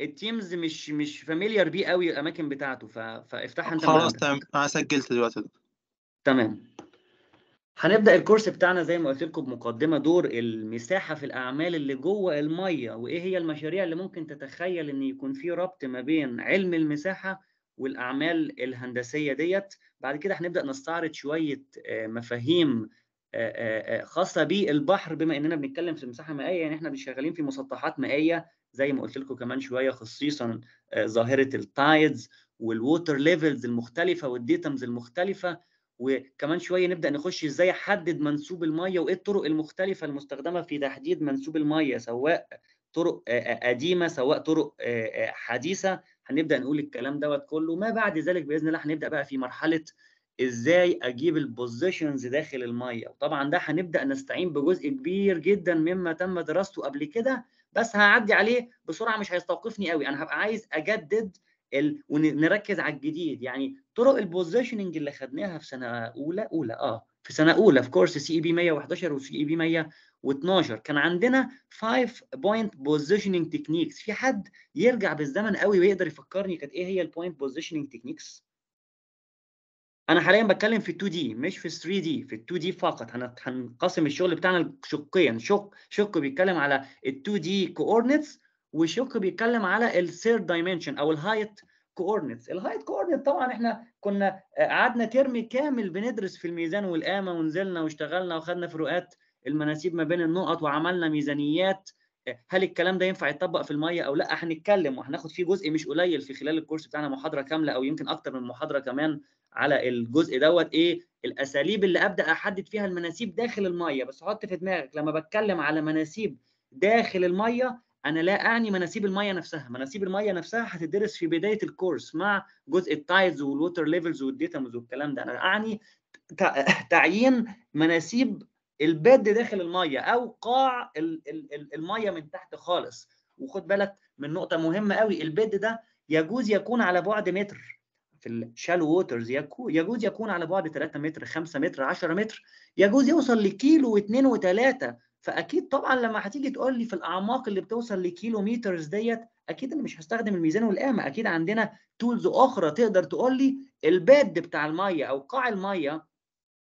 التيمز مش مش فاميليار بيه قوي الاماكن بتاعته ف... فافتحها انت خلاص تمام انا سجلت دلوقتي تمام هنبدا الكورس بتاعنا زي ما قلت لكم بمقدمه دور المساحه في الاعمال اللي جوه الميه وايه هي المشاريع اللي ممكن تتخيل ان يكون في ربط ما بين علم المساحه والاعمال الهندسيه ديت بعد كده هنبدا نستعرض شويه آه، مفاهيم آه، آه، خاصه بالبحر بما اننا بنتكلم في مساحه مائيه يعني احنا شغالين في مسطحات مائيه زي ما قلت لكم كمان شويه خصيصا آه، ظاهره التايدز والووتر ليفلز المختلفه والديتمز المختلفه وكمان شويه نبدا نخش ازاي احدد منسوب الميه وايه الطرق المختلفه المستخدمه في تحديد منسوب الميه سواء طرق آه، آه، قديمه سواء طرق حديثه هنبدا نقول الكلام دوت كله ما بعد ذلك باذن الله هنبدا بقى في مرحله ازاي اجيب البوزيشنز داخل الميه وطبعا ده هنبدا نستعين بجزء كبير جدا مما تم دراسته قبل كده بس هعدي عليه بسرعه مش هيستوقفني قوي انا هبقى عايز اجدد ال... ونركز على الجديد يعني طرق البوزيشننج اللي خدناها في سنه اولى اولى اه في سنه اولى في كورس سي اي بي 111 وسي اي بي 112 كان عندنا 5 بوينت بوزيشننج تكنيكس في حد يرجع بالزمن قوي ويقدر يفكرني كانت ايه هي البوينت بوزيشننج تكنيكس انا حاليا بتكلم في 2 دي مش في 3 دي في 2 دي فقط هنقسم الشغل بتاعنا شقين شق شق بيتكلم على ال 2 دي كوردينتس وشق بيتكلم على الثيرد دايمنشن او الهايت كوردينتس الهايت كوردينت طبعا احنا كنا آه، قعدنا ترم كامل بندرس في الميزان والقامه ونزلنا واشتغلنا وخدنا فروقات المناسيب ما بين النقط وعملنا ميزانيات آه، هل الكلام ده ينفع يتطبق في الميه او لا هنتكلم وهناخد فيه جزء مش قليل في خلال الكورس بتاعنا محاضره كامله او يمكن اكتر من محاضره كمان على الجزء دوت ايه الاساليب اللي ابدا احدد فيها المناسيب داخل الميه بس حط في دماغك لما بتكلم على مناسيب داخل الميه انا لا اعني مناسيب الميه نفسها مناسيب الميه نفسها هتدرس في بدايه الكورس مع جزء التايدز والووتر ليفلز والديتامز والكلام ده انا اعني تعيين مناسيب البد داخل الميه او قاع الميه من تحت خالص وخد بالك من نقطه مهمه قوي البد ده يجوز يكون على بعد متر في الشالو ووترز يجوز يكون على بعد 3 متر 5 متر 10 متر يجوز يوصل لكيلو و2 و3 فاكيد طبعا لما هتيجي تقول لي في الاعماق اللي بتوصل لكيلو مترز ديت اكيد انا مش هستخدم الميزان والقامه اكيد عندنا تولز اخرى تقدر تقول لي الباد بتاع الميه او قاع الميه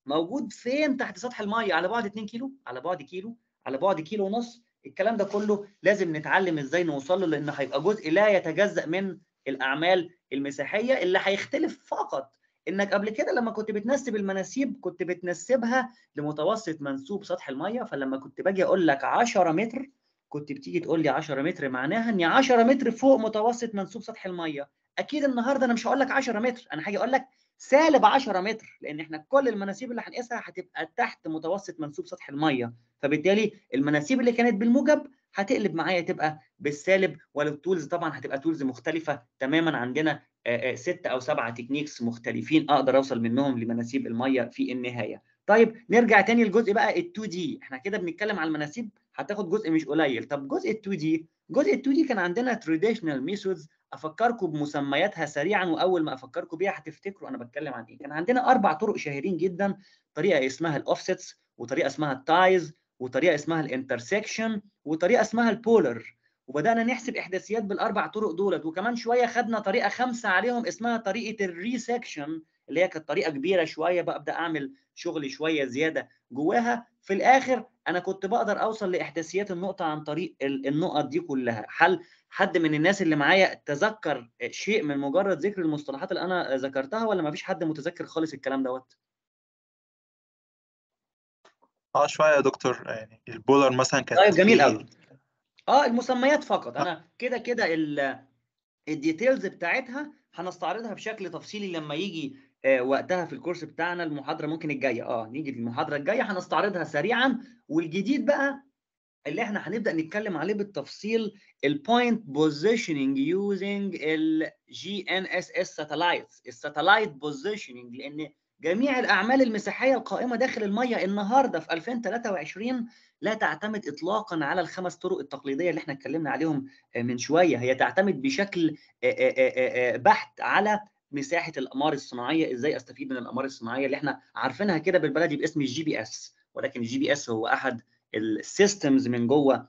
موجود فين تحت سطح الميه على بعد 2 كيلو على بعد كيلو على بعد كيلو ونص الكلام ده كله لازم نتعلم ازاي نوصل له لان هيبقى جزء لا يتجزا من الاعمال المسيحيه اللي هيختلف فقط انك قبل كده لما كنت بتنسب المناسيب كنت بتنسبها لمتوسط منسوب سطح الميه فلما كنت باجي اقول لك 10 متر كنت بتيجي تقول لي 10 متر معناها اني 10 متر فوق متوسط منسوب سطح الميه اكيد النهارده انا مش هقول لك 10 متر انا هاجي اقول لك سالب 10 متر لان احنا كل المناسيب اللي هنقيسها هتبقى تحت متوسط منسوب سطح الميه فبالتالي المناسيب اللي كانت بالموجب هتقلب معايا تبقى بالسالب والتولز طبعا هتبقى تولز مختلفه تماما عندنا آه، آه، ست او سبعه تكنيكس مختلفين اقدر اوصل منهم لمناسيب الميه في النهايه طيب نرجع تاني للجزء بقى ال2 دي احنا كده بنتكلم على المناسيب هتاخد جزء مش قليل طب جزء ال2 دي جزء ال2 دي كان عندنا تراديشنال ميثودز افكركم بمسمياتها سريعا واول ما افكركم بيها هتفتكروا انا بتكلم عن ايه كان عندنا اربع طرق شهيرين جدا طريقه اسمها الاوفسيتس وطريقه اسمها التايز وطريقه اسمها الانترسكشن وطريقه اسمها البولر وبدانا نحسب احداثيات بالاربع طرق دولت وكمان شويه خدنا طريقه خمسه عليهم اسمها طريقه الريسكشن اللي هي كانت طريقه كبيره شويه ببدا اعمل شغل شويه زياده جواها في الاخر انا كنت بقدر اوصل لاحداثيات النقطه عن طريق النقط دي كلها هل حد من الناس اللي معايا تذكر شيء من مجرد ذكر المصطلحات اللي انا ذكرتها ولا ما فيش حد متذكر خالص الكلام دوت اه شويه يا دكتور يعني البولر مثلا كانت طيب جميل قوي اه المسميات فقط انا كده كده الديتيلز بتاعتها هنستعرضها بشكل تفصيلي لما يجي آه، وقتها في الكورس بتاعنا المحاضره ممكن الجايه اه نيجي المحاضره الجايه هنستعرضها سريعا والجديد بقى اللي احنا هنبدا نتكلم عليه بالتفصيل البوينت بوزيشننج يوزنج الجي ان اس اس ساتلايتس الساتلايت بوزيشننج لان جميع الأعمال المساحيه القائمة داخل المية النهاردة في 2023 لا تعتمد إطلاقا على الخمس طرق التقليدية اللي احنا اتكلمنا عليهم آه، من شوية هي تعتمد بشكل آه، آه، بحت على مساحة الأقمار الصناعية إزاي أستفيد من الأقمار الصناعية اللي احنا عارفينها كده بالبلدي باسم الجي بي إس ولكن الجي بي إس هو أحد السيستمز من جوه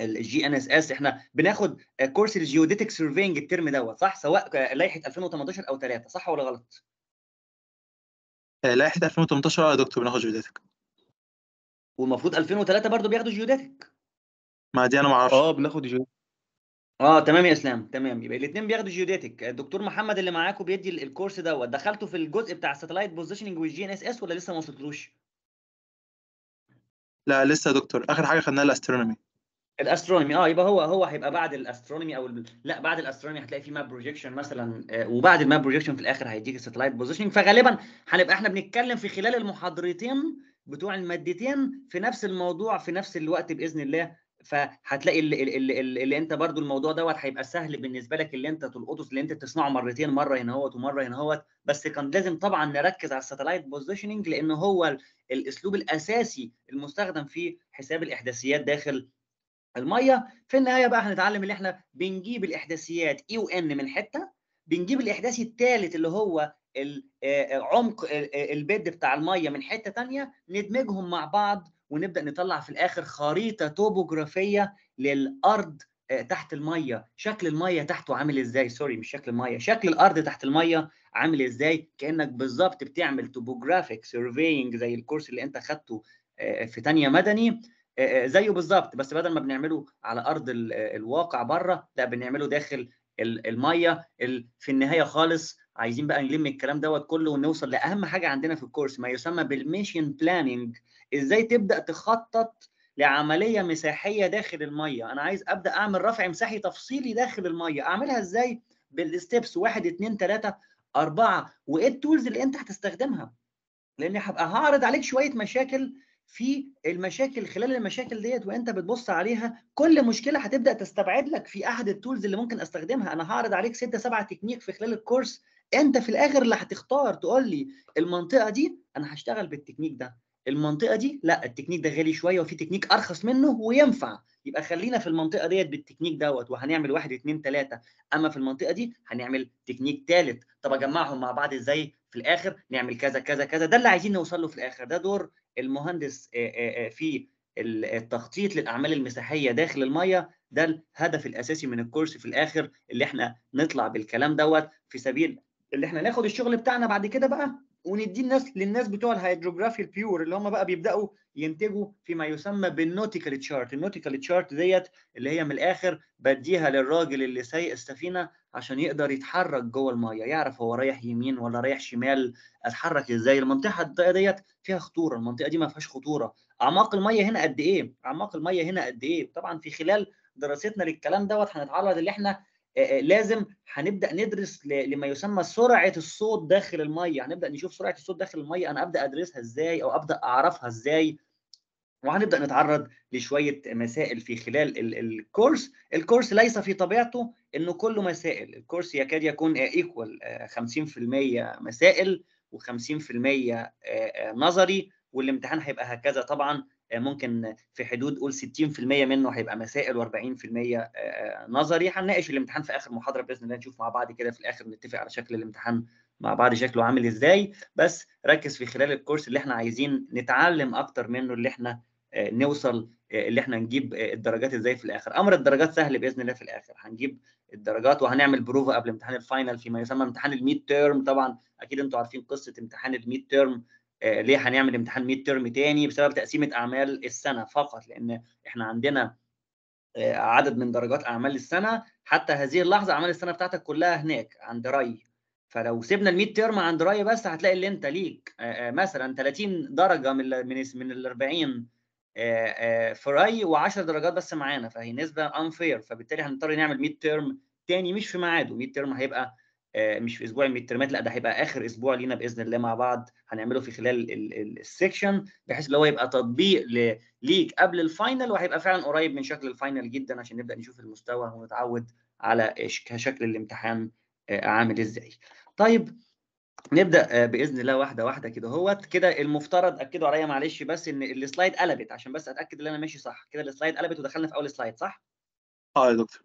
الجي ان اس اس احنا بناخد كورس الجيوديتك سيرفينج الترم دوت صح سواء لائحه 2018 او 3 صح ولا غلط؟ آه، لائحه 2018 يا دكتور بناخد جيوداتك والمفروض 2003 برضه بياخدوا جيوداتك ما دي انا ما اعرفش اه بناخد جيوداتك اه تمام يا اسلام تمام يبقى الاثنين بياخدوا جيوداتك الدكتور آه، محمد اللي معاكم بيدي الكورس دوت دخلته في الجزء بتاع الساتلايت بوزيشننج والجي ان اس اس ولا لسه ما وصلتلوش؟ لا لسه يا دكتور اخر حاجه خدناها الاسترونومي الاسترونومي اه يبقى هو هو هيبقى بعد الاسترونومي او لا بعد الاسترونومي هتلاقي في ماب بروجيكشن مثلا آه، وبعد الماب بروجيكشن في الاخر هيديك الستلايت بوزيشننج فغالبا هنبقى احنا بنتكلم في خلال المحاضرتين بتوع المادتين في نفس الموضوع في نفس الوقت باذن الله فهتلاقي اللي, اللي, اللي, اللي انت برضو الموضوع دوت هيبقى سهل بالنسبه لك اللي انت تلقطه اللي انت تصنعه مرتين مره هنا اهوت ومره هنا اهوت بس كان لازم طبعا نركز على الساتلايت بوزيشننج لان هو الاسلوب الاساسي المستخدم في حساب الاحداثيات داخل الميه في النهايه بقى هنتعلم ان احنا بنجيب الاحداثيات اي e وان من حته بنجيب الاحداثي الثالث اللي هو آه، عمق البيد آه، بتاع الميه من حته ثانيه ندمجهم مع بعض ونبدا نطلع في الاخر خريطه توبوغرافيه للارض آه، تحت الميه شكل الميه تحته عامل ازاي سوري مش شكل الميه شكل الارض تحت الميه عامل ازاي كانك بالظبط بتعمل توبوغرافيك سيرفينج زي الكورس اللي انت خدته في ثانيه مدني آه، آه، زيه بالظبط بس بدل ما بنعمله على ارض آه، الواقع بره لا بنعمله داخل الميه في النهايه خالص عايزين بقى نلم الكلام دوت كله ونوصل لاهم حاجه عندنا في الكورس ما يسمى بالميشن بلاننج ازاي تبدا تخطط لعمليه مساحيه داخل الميه انا عايز ابدا اعمل رفع مساحي تفصيلي داخل الميه اعملها ازاي بالستبس 1 2 3 4 وايه التولز اللي انت هتستخدمها لاني هبقى هعرض عليك شويه مشاكل في المشاكل خلال المشاكل ديت وانت بتبص عليها كل مشكله هتبدا تستبعد لك في احد التولز اللي ممكن استخدمها انا هعرض عليك ستة سبعة تكنيك في خلال الكورس انت في الاخر اللي هتختار تقول لي المنطقه دي انا هشتغل بالتكنيك ده المنطقه دي لا التكنيك ده غالي شويه وفي تكنيك ارخص منه وينفع يبقى خلينا في المنطقه ديت بالتكنيك دوت وهنعمل واحد اثنين ثلاثه اما في المنطقه دي هنعمل تكنيك ثالث طب اجمعهم مع بعض ازاي في الاخر نعمل كذا كذا كذا ده اللي عايزين نوصل له في الاخر ده دور المهندس في التخطيط للاعمال المساحيه داخل الميه ده الهدف الاساسي من الكورس في الاخر اللي احنا نطلع بالكلام دوت في سبيل اللي احنا ناخد الشغل بتاعنا بعد كده بقى ونديه الناس للناس بتوع الهيدروجرافي البيور اللي هم بقى بيبداوا ينتجوا فيما يسمى بالنوتيكال تشارت النوتيكال تشارت ديت اللي هي من الاخر بديها للراجل اللي سايق السفينه عشان يقدر يتحرك جوه الميه يعرف هو رايح يمين ولا رايح شمال اتحرك ازاي المنطقه ديت فيها خطوره المنطقه دي ما فيهاش خطوره اعماق الميه هنا قد ايه اعماق الميه هنا قد ايه طبعا في خلال دراستنا للكلام دوت هنتعرض اللي احنا لازم هنبدا ندرس لما يسمى سرعه الصوت داخل الميه هنبدا نشوف سرعه الصوت داخل الميه انا ابدا ادرسها ازاي او ابدا اعرفها ازاي وهنبدا نتعرض لشويه مسائل في خلال الكورس الكورس ليس في طبيعته انه كله مسائل الكورس يكاد يكون ايكوال آه، 50% مسائل و50% آه، آه، نظري والامتحان هيبقى هكذا طبعا ممكن في حدود قول 60% منه هيبقى مسائل و40% نظري هنناقش الامتحان في اخر محاضره باذن الله نشوف مع بعض كده في الاخر نتفق على شكل الامتحان مع بعض شكله عامل ازاي بس ركز في خلال الكورس اللي احنا عايزين نتعلم اكتر منه اللي احنا آه، نوصل آه، اللي احنا نجيب آه، الدرجات ازاي في الاخر امر الدرجات سهل باذن الله في الاخر هنجيب الدرجات وهنعمل بروفا قبل امتحان الفاينل فيما يسمى امتحان الميد تيرم طبعا اكيد انتم عارفين قصه امتحان الميد تيرم ليه هنعمل امتحان ميد تيرم تاني بسبب تقسيمه اعمال السنه فقط لان احنا عندنا عدد من درجات اعمال السنه حتى هذه اللحظه اعمال السنه بتاعتك كلها هناك عند ري فلو سيبنا الميد تيرم عند ري بس هتلاقي اللي انت ليك مثلا 30 درجه من من ال 40 آه، آه، في رأيي و10 درجات بس معانا فهي نسبة انفير فبالتالي هنضطر نعمل ميد تيرم تاني مش في ميعاده ميد تيرم هيبقى آه، مش في اسبوع الميد تيرمات لا ده هيبقى اخر اسبوع لينا باذن الله مع بعض هنعمله في خلال السكشن بحيث اللي هو يبقى تطبيق ليك قبل الفاينل وهيبقى فعلا قريب من شكل الفاينل جدا عشان نبدا نشوف المستوى ونتعود على شكل الامتحان عامل ازاي. طيب نبدا آه، باذن الله واحده واحده كده اهوت كده المفترض اكدوا عليا معلش بس ان السلايد قلبت عشان بس اتاكد ان انا ماشي صح كده السلايد قلبت ودخلنا في اول سلايد صح اه يا دكتور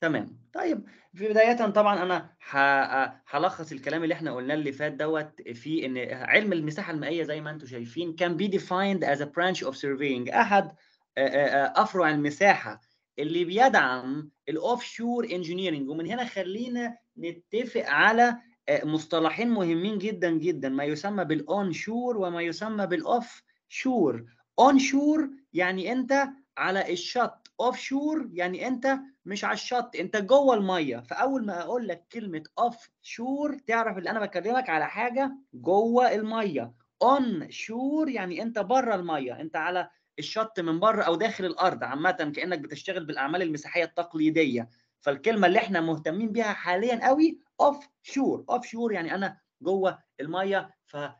تمام طيب في بدايه طبعا انا آه، هلخص الكلام اللي احنا قلناه اللي فات دوت في ان علم المساحه المائيه زي ما انتم شايفين كان بي ديفايند از ا برانش اوف سيرفينج احد آه، افرع المساحه اللي بيدعم الاوف شور انجينيرنج ومن هنا خلينا نتفق على آه، مصطلحين مهمين جدا جدا ما يسمى بالاون شور وما يسمى بالاوف شور اون شور يعني انت على الشط اوف شور يعني انت مش على الشط انت جوه الميه فاول ما اقول لك كلمه اوف شور تعرف ان انا بكلمك على حاجه جوه الميه اون شور يعني انت بره الميه انت على الشط من بره او داخل الارض عامه كانك بتشتغل بالاعمال المساحيه التقليديه فالكلمه اللي احنا مهتمين بيها حاليا قوي اوف شور اوف شور يعني انا جوه الميه فعلم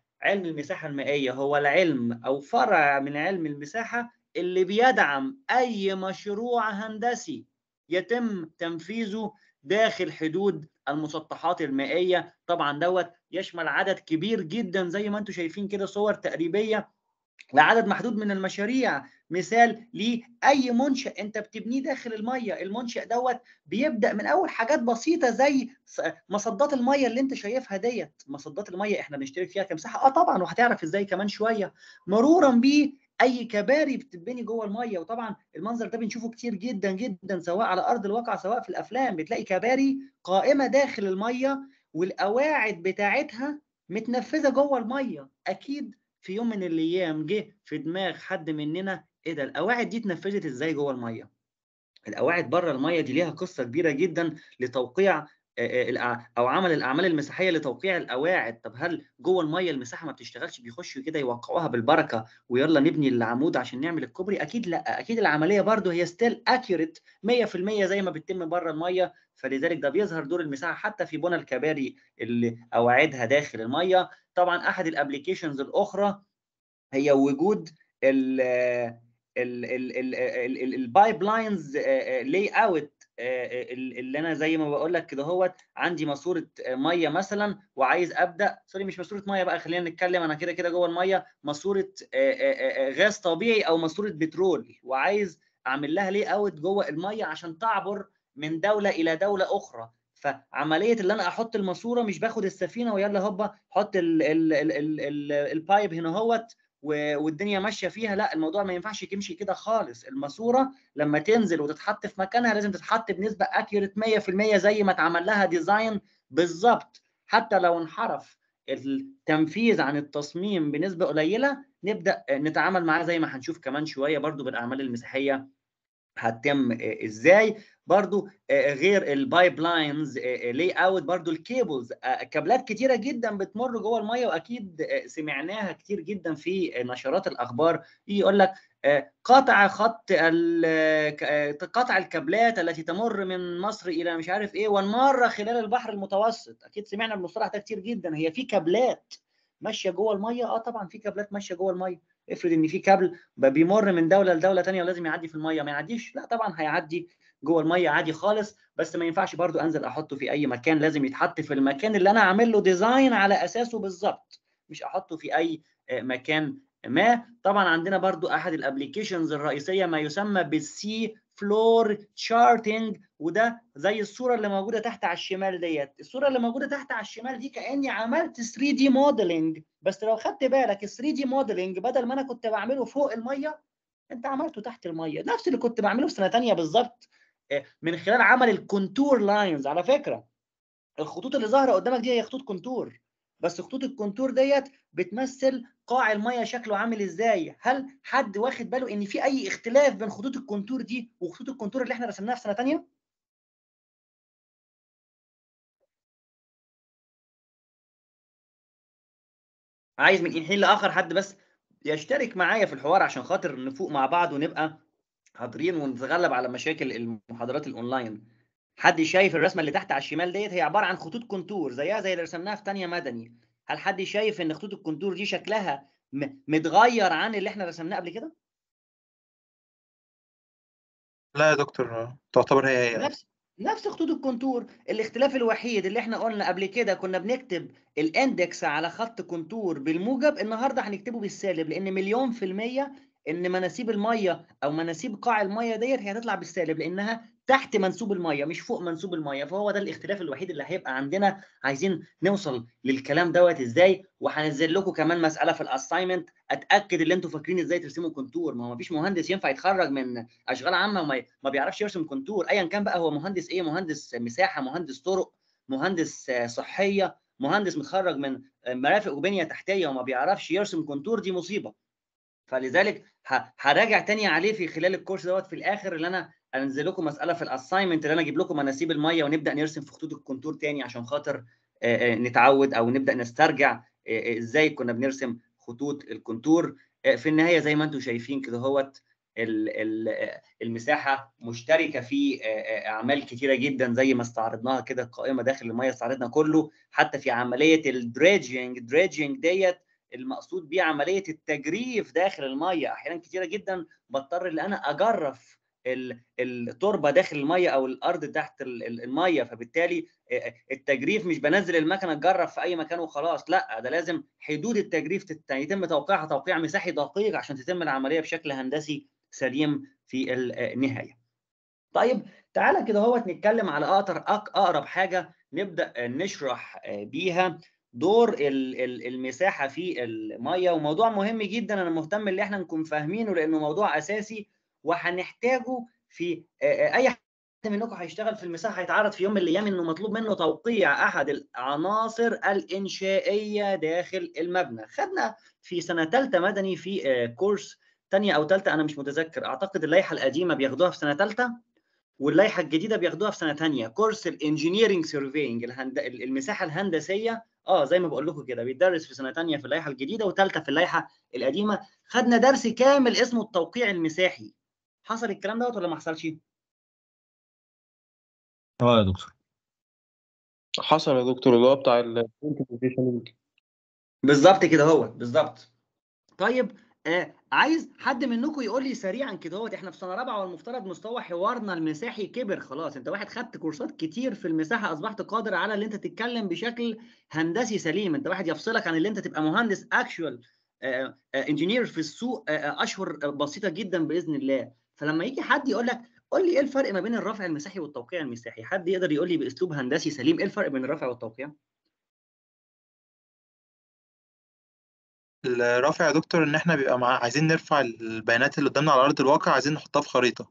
المساحه المائيه هو العلم او فرع من علم المساحه اللي بيدعم اي مشروع هندسي يتم تنفيذه داخل حدود المسطحات المائيه طبعا دوت يشمل عدد كبير جدا زي ما انتم شايفين كده صور تقريبيه لعدد محدود من المشاريع مثال لاي منشا انت بتبنيه داخل الميه المنشا دوت بيبدا من اول حاجات بسيطه زي مصدات الميه اللي انت شايفها ديت مصدات الميه احنا بنشترك فيها كمساحه اه طبعا وهتعرف ازاي كمان شويه مرورا بيه اي كباري بتتبني جوه الميه وطبعا المنظر ده بنشوفه كتير جدا جدا سواء على ارض الواقع سواء في الافلام بتلاقي كباري قائمه داخل الميه والقواعد بتاعتها متنفذه جوه الميه اكيد في يوم من الايام جه في دماغ حد مننا ايه ده القواعد دي اتنفذت ازاي جوه الميه القواعد بره الميه دي ليها قصه كبيره جدا لتوقيع او عمل الاعمال المسيحيه لتوقيع القواعد طب هل جوه الميه المساحه ما بتشتغلش بيخشوا كده يوقعوها بالبركه ويلا نبني العمود عشان نعمل الكوبري اكيد لا اكيد العمليه برضو هي ستيل اكيوريت 100% زي ما بتتم بره الميه فلذلك ده بيظهر دور المساحه حتى في بنى الكباري اللي قواعدها داخل الميه طبعا احد الابلكيشنز الاخرى هي وجود البايب لاينز لاي اوت اللي انا زي ما بقول لك كده هوت عندي ماسوره آه، ميه مثلا وعايز ابدا سوري مش ماسوره ميه بقى خلينا نتكلم انا كده كده جوه الميه ماسوره آه، آه، غاز طبيعي او ماسوره بترول وعايز اعمل لها لاي اوت جوه الميه عشان تعبر من دوله الى دوله اخرى فعمليه اللي انا احط الماسوره مش باخد السفينه ويلا هوبا حط البايب هنا اهوت والدنيا ماشيه فيها لا الموضوع ما ينفعش يمشي كده خالص الماسوره لما تنزل وتتحط في مكانها لازم تتحط بنسبه اكيوريت 100% زي ما اتعمل لها ديزاين بالظبط حتى لو انحرف التنفيذ عن التصميم بنسبه قليله نبدا نتعامل معاه زي ما هنشوف كمان شويه برضو بالاعمال المسيحيه هتتم ازاي برضو آه، آه، غير البايب لاينز لي اوت برضو الكيبلز آه، كابلات كتيره جدا بتمر جوه الميه واكيد سمعناها كتير جدا في نشرات الاخبار يقول لك قطع خط قطع الكابلات التي تمر من مصر الى مش عارف ايه والمره خلال البحر المتوسط اكيد سمعنا المصطلح ده كتير جدا هي في كابلات ماشيه جوه الميه اه طبعا في كابلات ماشيه جوه الميه افرض ان في كابل بيمر من دوله لدوله ثانيه ولازم يعدي في الميه ما يعديش لا طبعا هيعدي جوه الميه عادي خالص بس ما ينفعش برضو انزل احطه في اي مكان لازم يتحط في المكان اللي انا عامل له ديزاين على اساسه بالظبط مش احطه في اي آه، مكان ما طبعا عندنا برضو احد الابلكيشنز الرئيسيه ما يسمى بالسي فلور تشارتنج وده زي الصوره اللي موجوده تحت على الشمال ديت الصوره اللي موجوده تحت على الشمال دي كاني عملت 3 دي موديلنج بس لو خدت بالك 3 دي موديلنج بدل ما انا كنت بعمله فوق الميه انت عملته تحت الميه نفس اللي كنت بعمله في سنه ثانيه بالظبط من خلال عمل الكونتور لاينز على فكره الخطوط اللي ظاهره قدامك دي هي خطوط كونتور بس خطوط الكونتور ديت بتمثل قاع الميه شكله عامل ازاي هل حد واخد باله ان في اي اختلاف بين خطوط الكونتور دي وخطوط الكونتور اللي احنا رسمناها في سنه ثانيه عايز من حين لاخر حد بس يشترك معايا في الحوار عشان خاطر نفوق مع بعض ونبقى حاضرين ونتغلب على مشاكل المحاضرات الاونلاين حد شايف الرسمه اللي تحت على الشمال ديت هي عباره عن خطوط كونتور زيها زي اللي رسمناها في ثانيه مدني هل حد شايف ان خطوط الكونتور دي شكلها متغير عن اللي احنا رسمناه قبل كده لا يا دكتور تعتبر هي هي نفس نفس خطوط الكونتور الاختلاف الوحيد اللي احنا قلنا قبل كده كنا بنكتب الاندكس على خط كونتور بالموجب النهارده هنكتبه بالسالب لان مليون في الميه ان مناسيب الميه او مناسيب قاع الميه ديت هي هتطلع بالسالب لانها تحت منسوب الميه مش فوق منسوب الميه فهو ده الاختلاف الوحيد اللي هيبقى عندنا عايزين نوصل للكلام دوت ازاي وهنزل لكم كمان مساله في الاساينمنت اتاكد اللي انتم فاكرين ازاي ترسموا كونتور ما هو مفيش مهندس ينفع يتخرج من اشغال عامه وما ما بيعرفش يرسم كونتور ايا كان بقى هو مهندس ايه مهندس مساحه مهندس طرق مهندس صحيه مهندس متخرج من مرافق وبنيه تحتيه وما بيعرفش يرسم كونتور دي مصيبه فلذلك هراجع تاني عليه في خلال الكورس دوت في الاخر اللي انا انزل لكم مساله في الاساينمنت اللي انا اجيب لكم اناسيب الميه ونبدا نرسم في خطوط الكونتور تاني عشان خاطر نتعود او نبدا نسترجع ازاي كنا بنرسم خطوط الكونتور في النهايه زي ما انتم شايفين كده هوت المساحه مشتركه في اعمال كتيره جدا زي ما استعرضناها كده القائمه داخل الميه استعرضنا كله حتى في عمليه الدريدجنج الدريدجنج ديت المقصود بيه عمليه التجريف داخل الميه احيانا كتيره جدا بضطر ان انا اجرف التربه داخل الميه او الارض تحت الميه فبالتالي التجريف مش بنزل المكنه تجرف في اي مكان وخلاص لا ده لازم حدود التجريف يعني يتم توقيعها توقيع مساحي دقيق عشان تتم العمليه بشكل هندسي سليم في النهايه طيب تعالى كده هو نتكلم على اقرب حاجه نبدا نشرح بيها دور المساحه في الميه وموضوع مهم جدا انا مهتم ان احنا نكون فاهمينه لانه موضوع اساسي وهنحتاجه في اي حد منكم هيشتغل في المساحه هيتعرض في يوم من الايام انه مطلوب منه توقيع احد العناصر الانشائيه داخل المبنى خدنا في سنه ثالثه مدني في كورس تانية او ثالثه انا مش متذكر اعتقد اللائحه القديمه بياخدوها في سنه ثالثه واللائحه الجديده بياخدوها في سنه ثانيه كورس الانجينيرينج سيرفينج المساحه الهندسيه اه زي ما بقول لكم كده بيتدرس في سنه ثانيه في اللائحه الجديده وثالثه في اللائحه القديمه خدنا درس كامل اسمه التوقيع المساحي حصل الكلام دوت ولا ما حصلش؟ اه يا دكتور حصل يا دكتور اللي هو بتاع ال بالظبط كده هو بالظبط طيب آه عايز حد منكم يقول لي سريعا كده اهوت احنا في سنه رابعه والمفترض مستوى حوارنا المساحي كبر خلاص انت واحد خدت كورسات كتير في المساحه اصبحت قادر على ان انت تتكلم بشكل هندسي سليم انت واحد يفصلك عن اللي انت تبقى مهندس اكشوال انجينير آه، آه، في السوق آه، اشهر بسيطه جدا باذن الله فلما يجي حد يقول لك قول لي ايه الفرق ما بين الرفع المساحي والتوقيع المساحي حد يقدر يقول لي باسلوب هندسي سليم ايه الفرق بين الرفع والتوقيع الرافع يا دكتور ان احنا بيبقى مع... عايزين نرفع البيانات اللي قدامنا على ارض الواقع عايزين نحطها في خريطه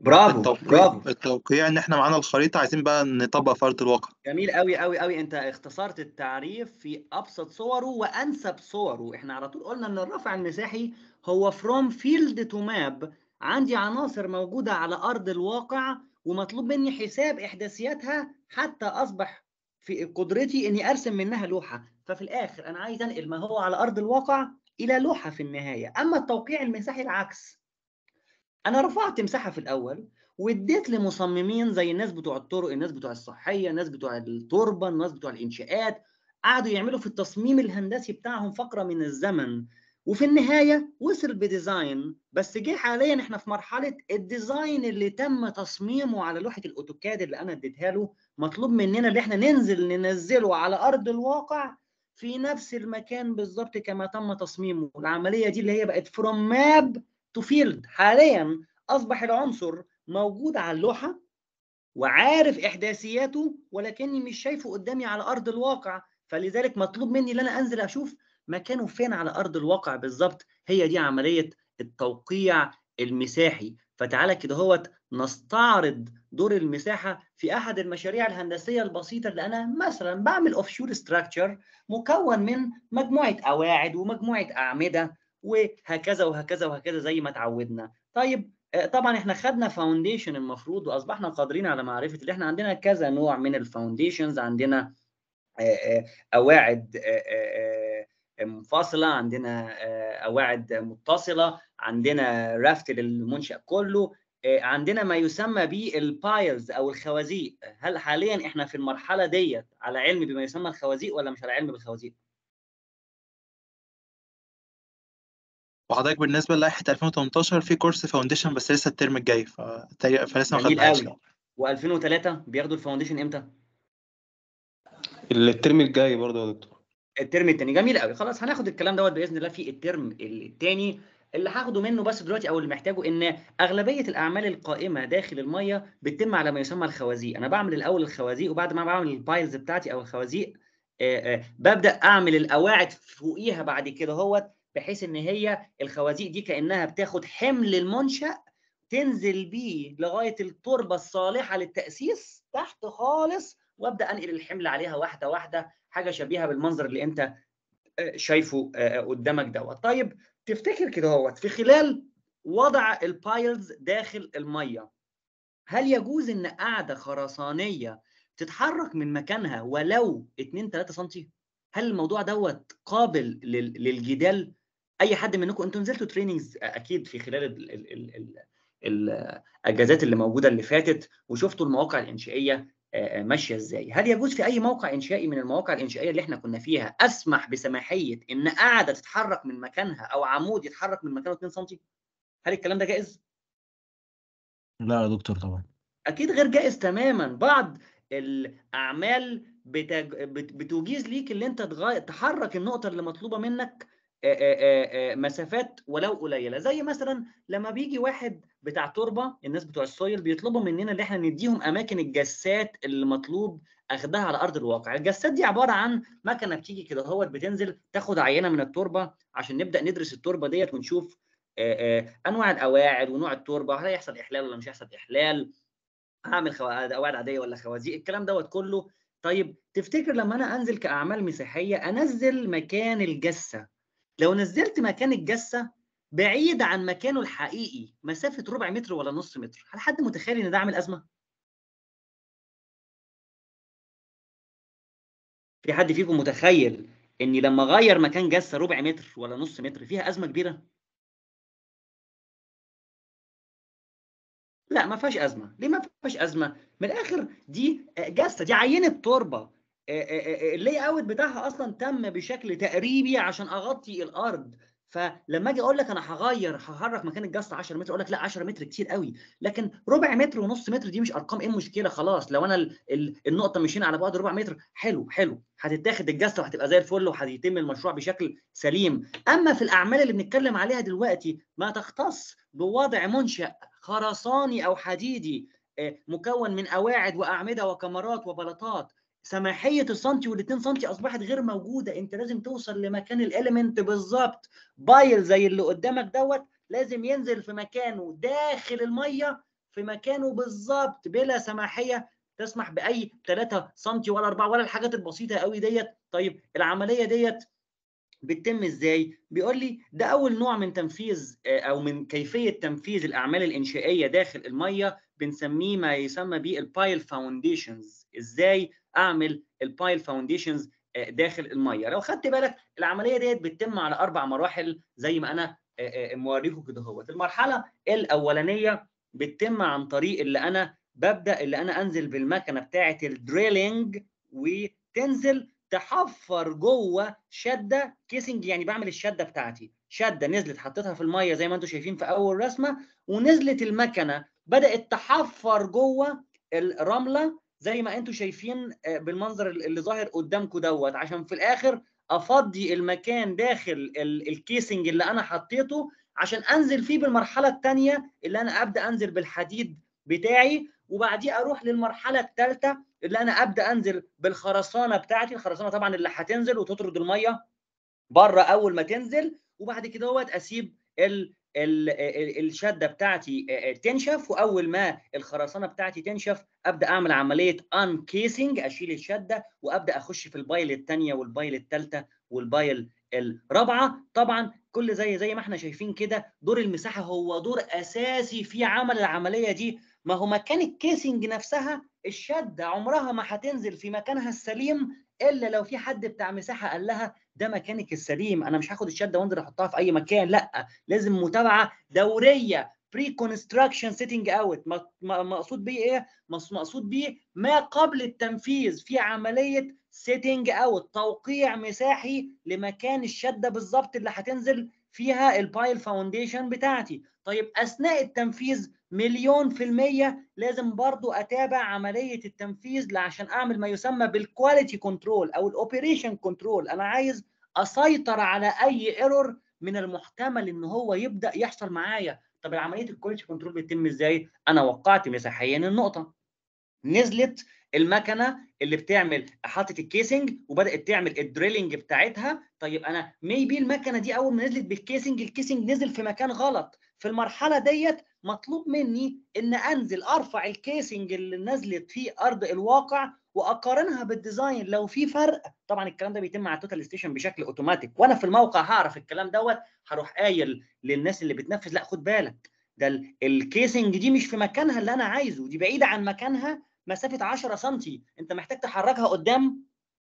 برافو التوقيع برافو التوقيع ان احنا معانا الخريطه عايزين بقى نطبق في ارض الواقع جميل قوي قوي قوي انت اختصرت التعريف في ابسط صوره وانسب صوره احنا على طول قلنا ان الرفع المساحي هو فروم فيلد تو ماب عندي عناصر موجوده على ارض الواقع ومطلوب مني حساب احداثياتها حتى اصبح في قدرتي اني ارسم منها لوحه ففي الاخر انا عايز انقل ما هو على ارض الواقع الى لوحه في النهايه اما التوقيع المساحي العكس انا رفعت مساحه في الاول واديت لمصممين زي الناس بتوع الطرق الناس بتوع الصحيه الناس بتوع التربه الناس بتوع الانشاءات قعدوا يعملوا في التصميم الهندسي بتاعهم فقره من الزمن وفي النهايه وصل بديزاين بس جه حاليا احنا في مرحله الديزاين اللي تم تصميمه على لوحه الاوتوكاد اللي انا اديتها له مطلوب مننا ان احنا ننزل ننزله على ارض الواقع في نفس المكان بالظبط كما تم تصميمه العمليه دي اللي هي بقت فروم ماب تو فيلد حاليا اصبح العنصر موجود على اللوحه وعارف احداثياته ولكني مش شايفه قدامي على ارض الواقع فلذلك مطلوب مني ان انا انزل اشوف مكانه فين على ارض الواقع بالظبط هي دي عمليه التوقيع المساحي فتعالى كده هوت نستعرض دور المساحه في احد المشاريع الهندسيه البسيطه اللي انا مثلا بعمل اوف شور ستراكشر مكون من مجموعه قواعد ومجموعه اعمده وهكذا وهكذا وهكذا زي ما اتعودنا طيب آه، طبعا احنا خدنا فاونديشن المفروض واصبحنا قادرين على معرفه اللي احنا عندنا كذا نوع من الفاونديشنز عندنا قواعد آه، آه، منفصله عندنا قواعد متصله عندنا رافت للمنشا كله آه، عندنا ما يسمى بالبايلز او الخوازيق هل حاليا احنا في المرحله ديت على علم بما يسمى الخوازيق ولا مش على علم بالخوازيق وحضرتك بالنسبه للائحه 2018 في كورس فاونديشن بس لسه الترم الجاي ف... فلسه ما خدناش و2003 يعني. بياخدوا الفاونديشن امتى؟ الترم الجاي برضه يا دكتور الترم الثاني جميل قوي خلاص هناخد الكلام دوت باذن الله في الترم الثاني اللي هاخده منه بس دلوقتي او اللي محتاجه ان اغلبيه الاعمال القائمه داخل الميه بتتم على ما يسمى الخوازيق انا بعمل الاول الخوازيق وبعد ما بعمل البايلز بتاعتي او الخوازيق آه، آه، ببدا اعمل القواعد فوقيها بعد كده اهوت بحيث ان هي الخوازيق دي كانها بتاخد حمل المنشا تنزل بيه لغايه التربه الصالحه للتاسيس تحت خالص وابدا انقل الحمل عليها واحده واحده حاجه شبيهه بالمنظر اللي انت آه، شايفه قدامك دوت طيب تفتكر كده هوت في خلال وضع البايلز داخل الميه هل يجوز ان قاعده خرسانيه تتحرك من مكانها ولو 2 3 سم هل الموضوع دوت قابل للجدال اي حد منكم انتوا نزلتوا تريننجز اكيد في خلال الاجازات اللي موجوده اللي فاتت وشفتوا المواقع الانشائيه آه، آه، ماشيه ازاي هل يجوز في اي موقع انشائي من المواقع الانشائيه اللي احنا كنا فيها اسمح بسماحيه ان قاعده تتحرك من مكانها او عمود يتحرك من مكانه 2 سم هل الكلام ده جائز لا يا دكتور طبعا اكيد غير جائز تماما بعض الاعمال بتج... بتجيز ليك اللي انت تغير تحرك النقطه اللي مطلوبه منك آه، آه، آه، مسافات ولو قليله زي مثلا لما بيجي واحد بتاع تربه الناس بتوع السويل بيطلبوا مننا ان احنا نديهم اماكن الجسات اللي مطلوب اخدها على ارض الواقع الجسات دي عباره عن مكنه بتيجي كده اهوت بتنزل تاخد عينه من التربه عشان نبدا ندرس التربه ديت ونشوف انواع القواعد ونوع التربه هل هيحصل احلال ولا مش هيحصل احلال هعمل قواعد عاديه ولا خوازيق الكلام دوت كله طيب تفتكر لما انا انزل كاعمال مسيحيه انزل مكان الجسه لو نزلت مكان الجسة بعيد عن مكانه الحقيقي مسافة ربع متر ولا نص متر هل حد متخيل إن ده عامل أزمة؟ في حد فيكم متخيل إني لما أغير مكان جسة ربع متر ولا نص متر فيها أزمة كبيرة؟ لا ما فيهاش أزمة، ليه ما فيهاش أزمة؟ من الآخر دي جسة دي عينة تربة آه، آه، آه، اللي اوت بتاعها اصلا تم بشكل تقريبي عشان اغطي الارض فلما اجي اقول لك انا هغير هحرك مكان الجاست 10 متر اقول لك لا 10 متر كتير قوي لكن ربع متر ونص متر دي مش ارقام ايه المشكله خلاص لو انا الـ الـ النقطه مشينا على بعد ربع متر حلو حلو هتتاخد الجاست وهتبقى زي الفل وهيتم المشروع بشكل سليم اما في الاعمال اللي بنتكلم عليها دلوقتي ما تختص بوضع منشا خرساني او حديدي مكون من قواعد واعمده وكمرات وبلاطات سماحيه السنتي وال2 سنتي اصبحت غير موجوده انت لازم توصل لمكان الاليمنت بالظبط بايل زي اللي قدامك دوت لازم ينزل في مكانه داخل الميه في مكانه بالظبط بلا سماحيه تسمح باي 3 سنتي ولا 4 ولا الحاجات البسيطه قوي ديت طيب العمليه ديت بتتم ازاي؟ بيقول لي ده اول نوع من تنفيذ آه، او من كيفيه تنفيذ الاعمال الانشائيه داخل الميه بنسميه ما يسمى بالبايل فاونديشنز ازاي اعمل البايل آه، فاونديشنز داخل الميه لو خدت بالك العمليه ديت بتتم على اربع مراحل زي ما انا آه، آه، موريكم كده اهوت المرحله الاولانيه بتتم عن طريق اللي انا ببدا اللي انا انزل بالمكنه بتاعه الدريلينج وتنزل تحفر جوه شده كيسنج يعني بعمل الشده بتاعتي شده نزلت حطيتها في الميه زي ما انتم شايفين في اول رسمه ونزلت المكنه بدات تحفر جوه الرمله زي ما انتم شايفين آه، بالمنظر اللي ظاهر قدامكم دوت عشان في الاخر افضي المكان داخل الكيسنج اللي انا حطيته عشان انزل فيه بالمرحله الثانيه اللي انا ابدا انزل بالحديد بتاعي وبعديه اروح للمرحله الثالثه اللي انا ابدا انزل بالخرسانه بتاعتي الخرسانه طبعا اللي هتنزل وتطرد الميه بره اول ما تنزل وبعد كده اسيب الشده بتاعتي تنشف واول ما الخرسانه بتاعتي تنشف ابدا اعمل عمليه ان كيسنج اشيل الشده وابدا اخش في البايل الثانيه والبايل الثالثه والبايل الرابعه طبعا كل زي زي ما احنا شايفين كده دور المساحه هو دور اساسي في عمل العمليه دي ما هو مكان الكيسنج نفسها الشده عمرها ما هتنزل في مكانها السليم الا لو في حد بتاع مساحه قال لها ده مكانك السليم انا مش هاخد الشده وانزل احطها في اي مكان لا لازم متابعه دوريه بري كونستراكشن سيتنج اوت مقصود بيه ايه مقصود بيه ما قبل التنفيذ في عمليه سيتنج اوت توقيع مساحي لمكان الشده بالظبط اللي هتنزل فيها البايل فاونديشن بتاعتي طيب اثناء التنفيذ مليون في المية لازم برضو اتابع عملية التنفيذ عشان اعمل ما يسمى بالكواليتي كنترول او الاوبريشن كنترول انا عايز اسيطر على اي ايرور من المحتمل ان هو يبدا يحصل معايا طب عمليه الكواليتي كنترول بتتم ازاي انا وقعت مساحيا النقطه نزلت المكنه اللي بتعمل حاطة الكيسنج وبدات تعمل الدريلينج بتاعتها طيب انا ميبي المكنه دي اول ما نزلت بالكيسنج الكيسنج نزل في مكان غلط في المرحله ديت مطلوب مني ان انزل ارفع الكيسنج اللي نزلت في ارض الواقع واقارنها بالديزاين لو في فرق طبعا الكلام ده بيتم على التوتال ستيشن بشكل اوتوماتيك وانا في الموقع هعرف الكلام دوت هروح قايل للناس اللي بتنفذ لا خد بالك ده الكيسنج دي مش في مكانها اللي انا عايزه دي بعيده عن مكانها مسافه 10 سم انت محتاج تحركها قدام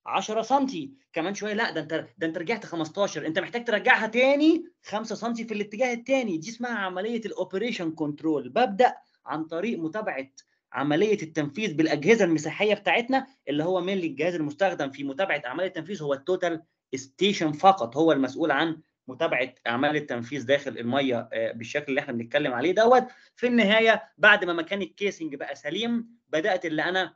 10 سم كمان شويه لا ده انت ده انت رجعت 15 انت محتاج ترجعها تاني 5 سم في الاتجاه التاني دي اسمها عمليه الاوبريشن كنترول ببدا عن طريق متابعه عمليه التنفيذ بالاجهزه المساحيه بتاعتنا اللي هو من الجهاز المستخدم في متابعه اعمال التنفيذ هو التوتال ستيشن فقط هو المسؤول عن متابعه اعمال التنفيذ داخل الميه آه، بالشكل اللي احنا بنتكلم عليه دوت في النهايه بعد ما مكان الكيسنج بقى سليم بدات اللي انا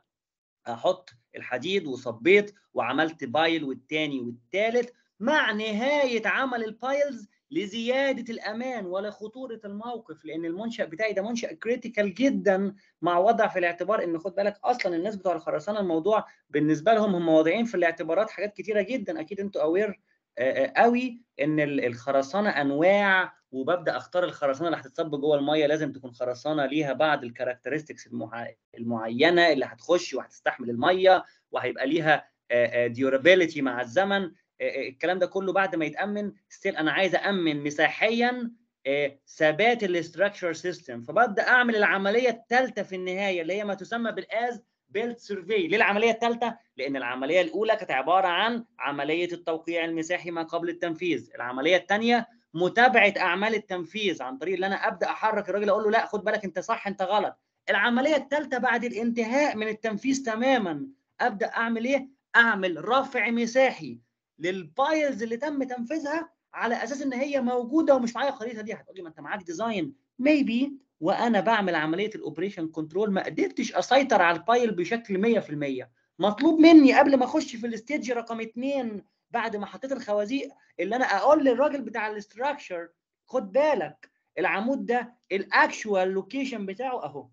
احط الحديد وصبيت وعملت بايل والتاني والتالت مع نهايه عمل البايلز لزياده الامان ولخطوره الموقف لان المنشا بتاعي ده منشا كريتيكال جدا مع وضع في الاعتبار ان خد بالك اصلا الناس بتوع الخرسانه الموضوع بالنسبه لهم هم واضعين في الاعتبارات حاجات كتيره جدا اكيد انتوا اوير آه، آه، قوي ان الخرسانه انواع وببدا اختار الخرسانه اللي هتتصب جوه الميه لازم تكون خرسانه ليها بعض الكاركترستكس المعينه اللي هتخش وهتستحمل الميه وهيبقى ليها ديورابيلتي مع الزمن الكلام ده كله بعد ما يتامن ستيل انا عايز امن مساحيا ثبات الاستراكشر سيستم فببدا اعمل العمليه الثالثه في النهايه اللي هي ما تسمى بالاز بيلت سيرفي ليه العمليه الثالثه لان العمليه الاولى كانت عباره عن عمليه التوقيع المساحي ما قبل التنفيذ العمليه الثانيه متابعه اعمال التنفيذ عن طريق ان انا ابدا احرك الراجل اقول له لا خد بالك انت صح انت غلط العمليه الثالثه بعد الانتهاء من التنفيذ تماما ابدا اعمل ايه اعمل رفع مساحي للبايلز اللي تم تنفيذها على اساس ان هي موجوده ومش معايا الخريطه دي هتقول لي ما انت معاك ديزاين ميبي وانا بعمل عمليه الاوبريشن كنترول ما قدرتش اسيطر على البايل بشكل 100% مطلوب مني قبل ما اخش في الاستيج رقم اثنين بعد ما حطيت الخوازيق اللي انا اقول للراجل بتاع الاستراكشر خد بالك العمود ده الاكشوال لوكيشن بتاعه اهو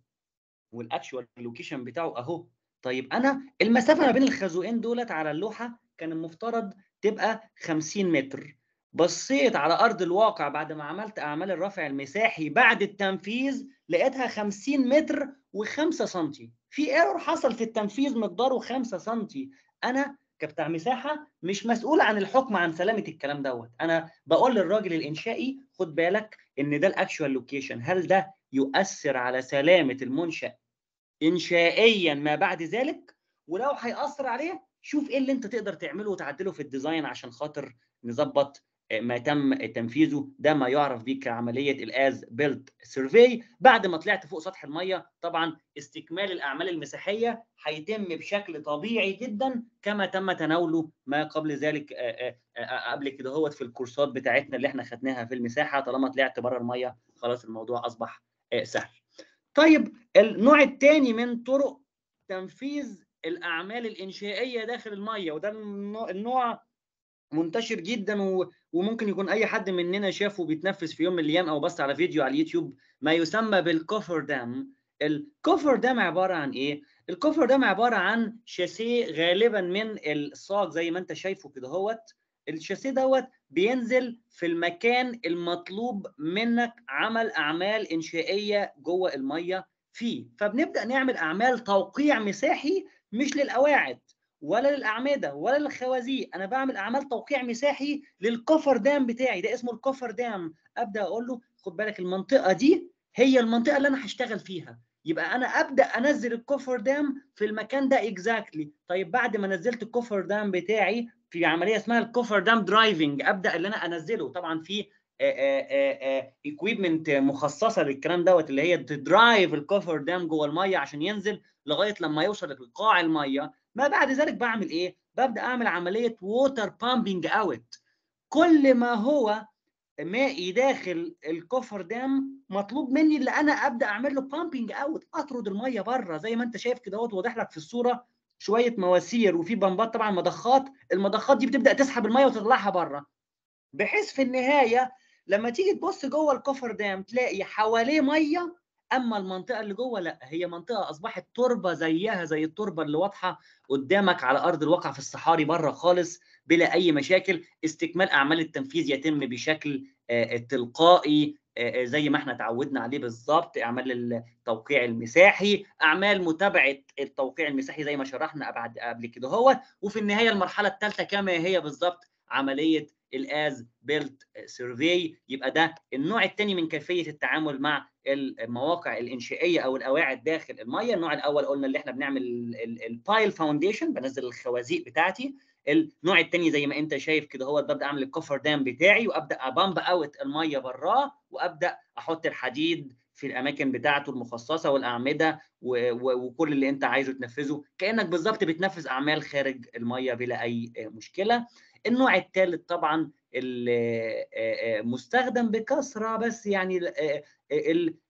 والاكشوال لوكيشن بتاعه اهو طيب انا المسافه ما بين الخازوقين دولت على اللوحه كان المفترض تبقى 50 متر بصيت على ارض الواقع بعد ما عملت اعمال الرفع المساحي بعد التنفيذ لقيتها 50 متر و5 سم في ايرور حصل في التنفيذ مقداره 5 سم انا كبتاع مساحه مش مسؤول عن الحكم عن سلامه الكلام دوت انا بقول للراجل الانشائي خد بالك ان ده الاكشوال لوكيشن هل ده يؤثر على سلامه المنشا انشائيا ما بعد ذلك ولو هيأثر عليه شوف ايه اللي انت تقدر تعمله وتعدله في الديزاين عشان خاطر نظبط آه، ما تم تنفيذه ده ما يعرف بيه كعمليه الاز بيلت سيرفي بعد ما طلعت فوق سطح الميه طبعا استكمال الاعمال المساحيه هيتم بشكل طبيعي جدا كما تم تناوله ما قبل ذلك آه، آه، قبل كده هوت في الكورسات بتاعتنا اللي احنا خدناها في المساحه طالما طلعت بره الميه خلاص الموضوع اصبح سهل. طيب النوع الثاني من طرق تنفيذ الاعمال الانشائيه داخل الميه وده النوع منتشر جدا وممكن يكون اي حد مننا شافه بيتنفس في يوم من الايام او بص على فيديو على اليوتيوب ما يسمى بالكفر دام الكفر دام عباره عن ايه الكفر دام عباره عن شاسيه غالبا من الصاج زي ما انت شايفه كده اهوت الشاسيه دوت بينزل في المكان المطلوب منك عمل اعمال انشائيه جوه الميه فيه فبنبدا نعمل اعمال توقيع مساحي مش للقواعد ولا للاعمده ولا للخوازيق انا بعمل اعمال توقيع مساحي للكفر دام بتاعي ده اسمه الكفر دام ابدا اقول له خد بالك المنطقه دي هي المنطقه اللي انا هشتغل فيها يبقى انا ابدا انزل الكفر دام في المكان ده اكزاكتلي exactly. طيب بعد ما نزلت الكفر دام بتاعي في عمليه اسمها الكفر دام درايفنج ابدا اللي انا انزله طبعا في اكويبمنت مخصصه للكلام دوت اللي هي تدرايف الكفر دام جوه الميه عشان ينزل لغايه لما يوصل لقاع الميه ما بعد ذلك بعمل ايه؟ ببدا اعمل عمليه ووتر بامبنج اوت كل ما هو مائي داخل الكفر دام مطلوب مني اللي انا ابدا اعمل له بامبنج اوت اطرد الميه بره زي ما انت شايف كده اهوت واضح لك في الصوره شويه مواسير وفي بمبات طبعا مضخات المضخات دي بتبدا تسحب الميه وتطلعها بره بحيث في النهايه لما تيجي تبص جوه الكفر دام تلاقي حواليه ميه اما المنطقه اللي جوه لا هي منطقه اصبحت تربه زيها زي التربه اللي واضحه قدامك على ارض الواقع في الصحاري بره خالص بلا اي مشاكل استكمال اعمال التنفيذ يتم بشكل آه، تلقائي آه، آه، زي ما احنا تعودنا عليه بالظبط اعمال التوقيع المساحي اعمال متابعه التوقيع المساحي زي ما شرحنا بعد قبل كده هو وفي النهايه المرحله الثالثه كما هي بالظبط عمليه الاز بيلت سيرفي يبقى ده النوع الثاني من كيفيه التعامل مع المواقع الانشائيه او القواعد داخل الميه النوع الاول قلنا اللي احنا بنعمل البايل فاونديشن بنزل الخوازيق بتاعتي النوع الثاني زي ما انت شايف كده هو ببدا اعمل الكفر دام بتاعي وابدا ابامب اوت الميه براه وابدا احط الحديد في الاماكن بتاعته المخصصه والاعمده وكل اللي انت عايزه تنفذه كانك بالظبط بتنفذ اعمال خارج الميه بلا اي مشكله النوع الثالث طبعا مستخدم بكثره بس يعني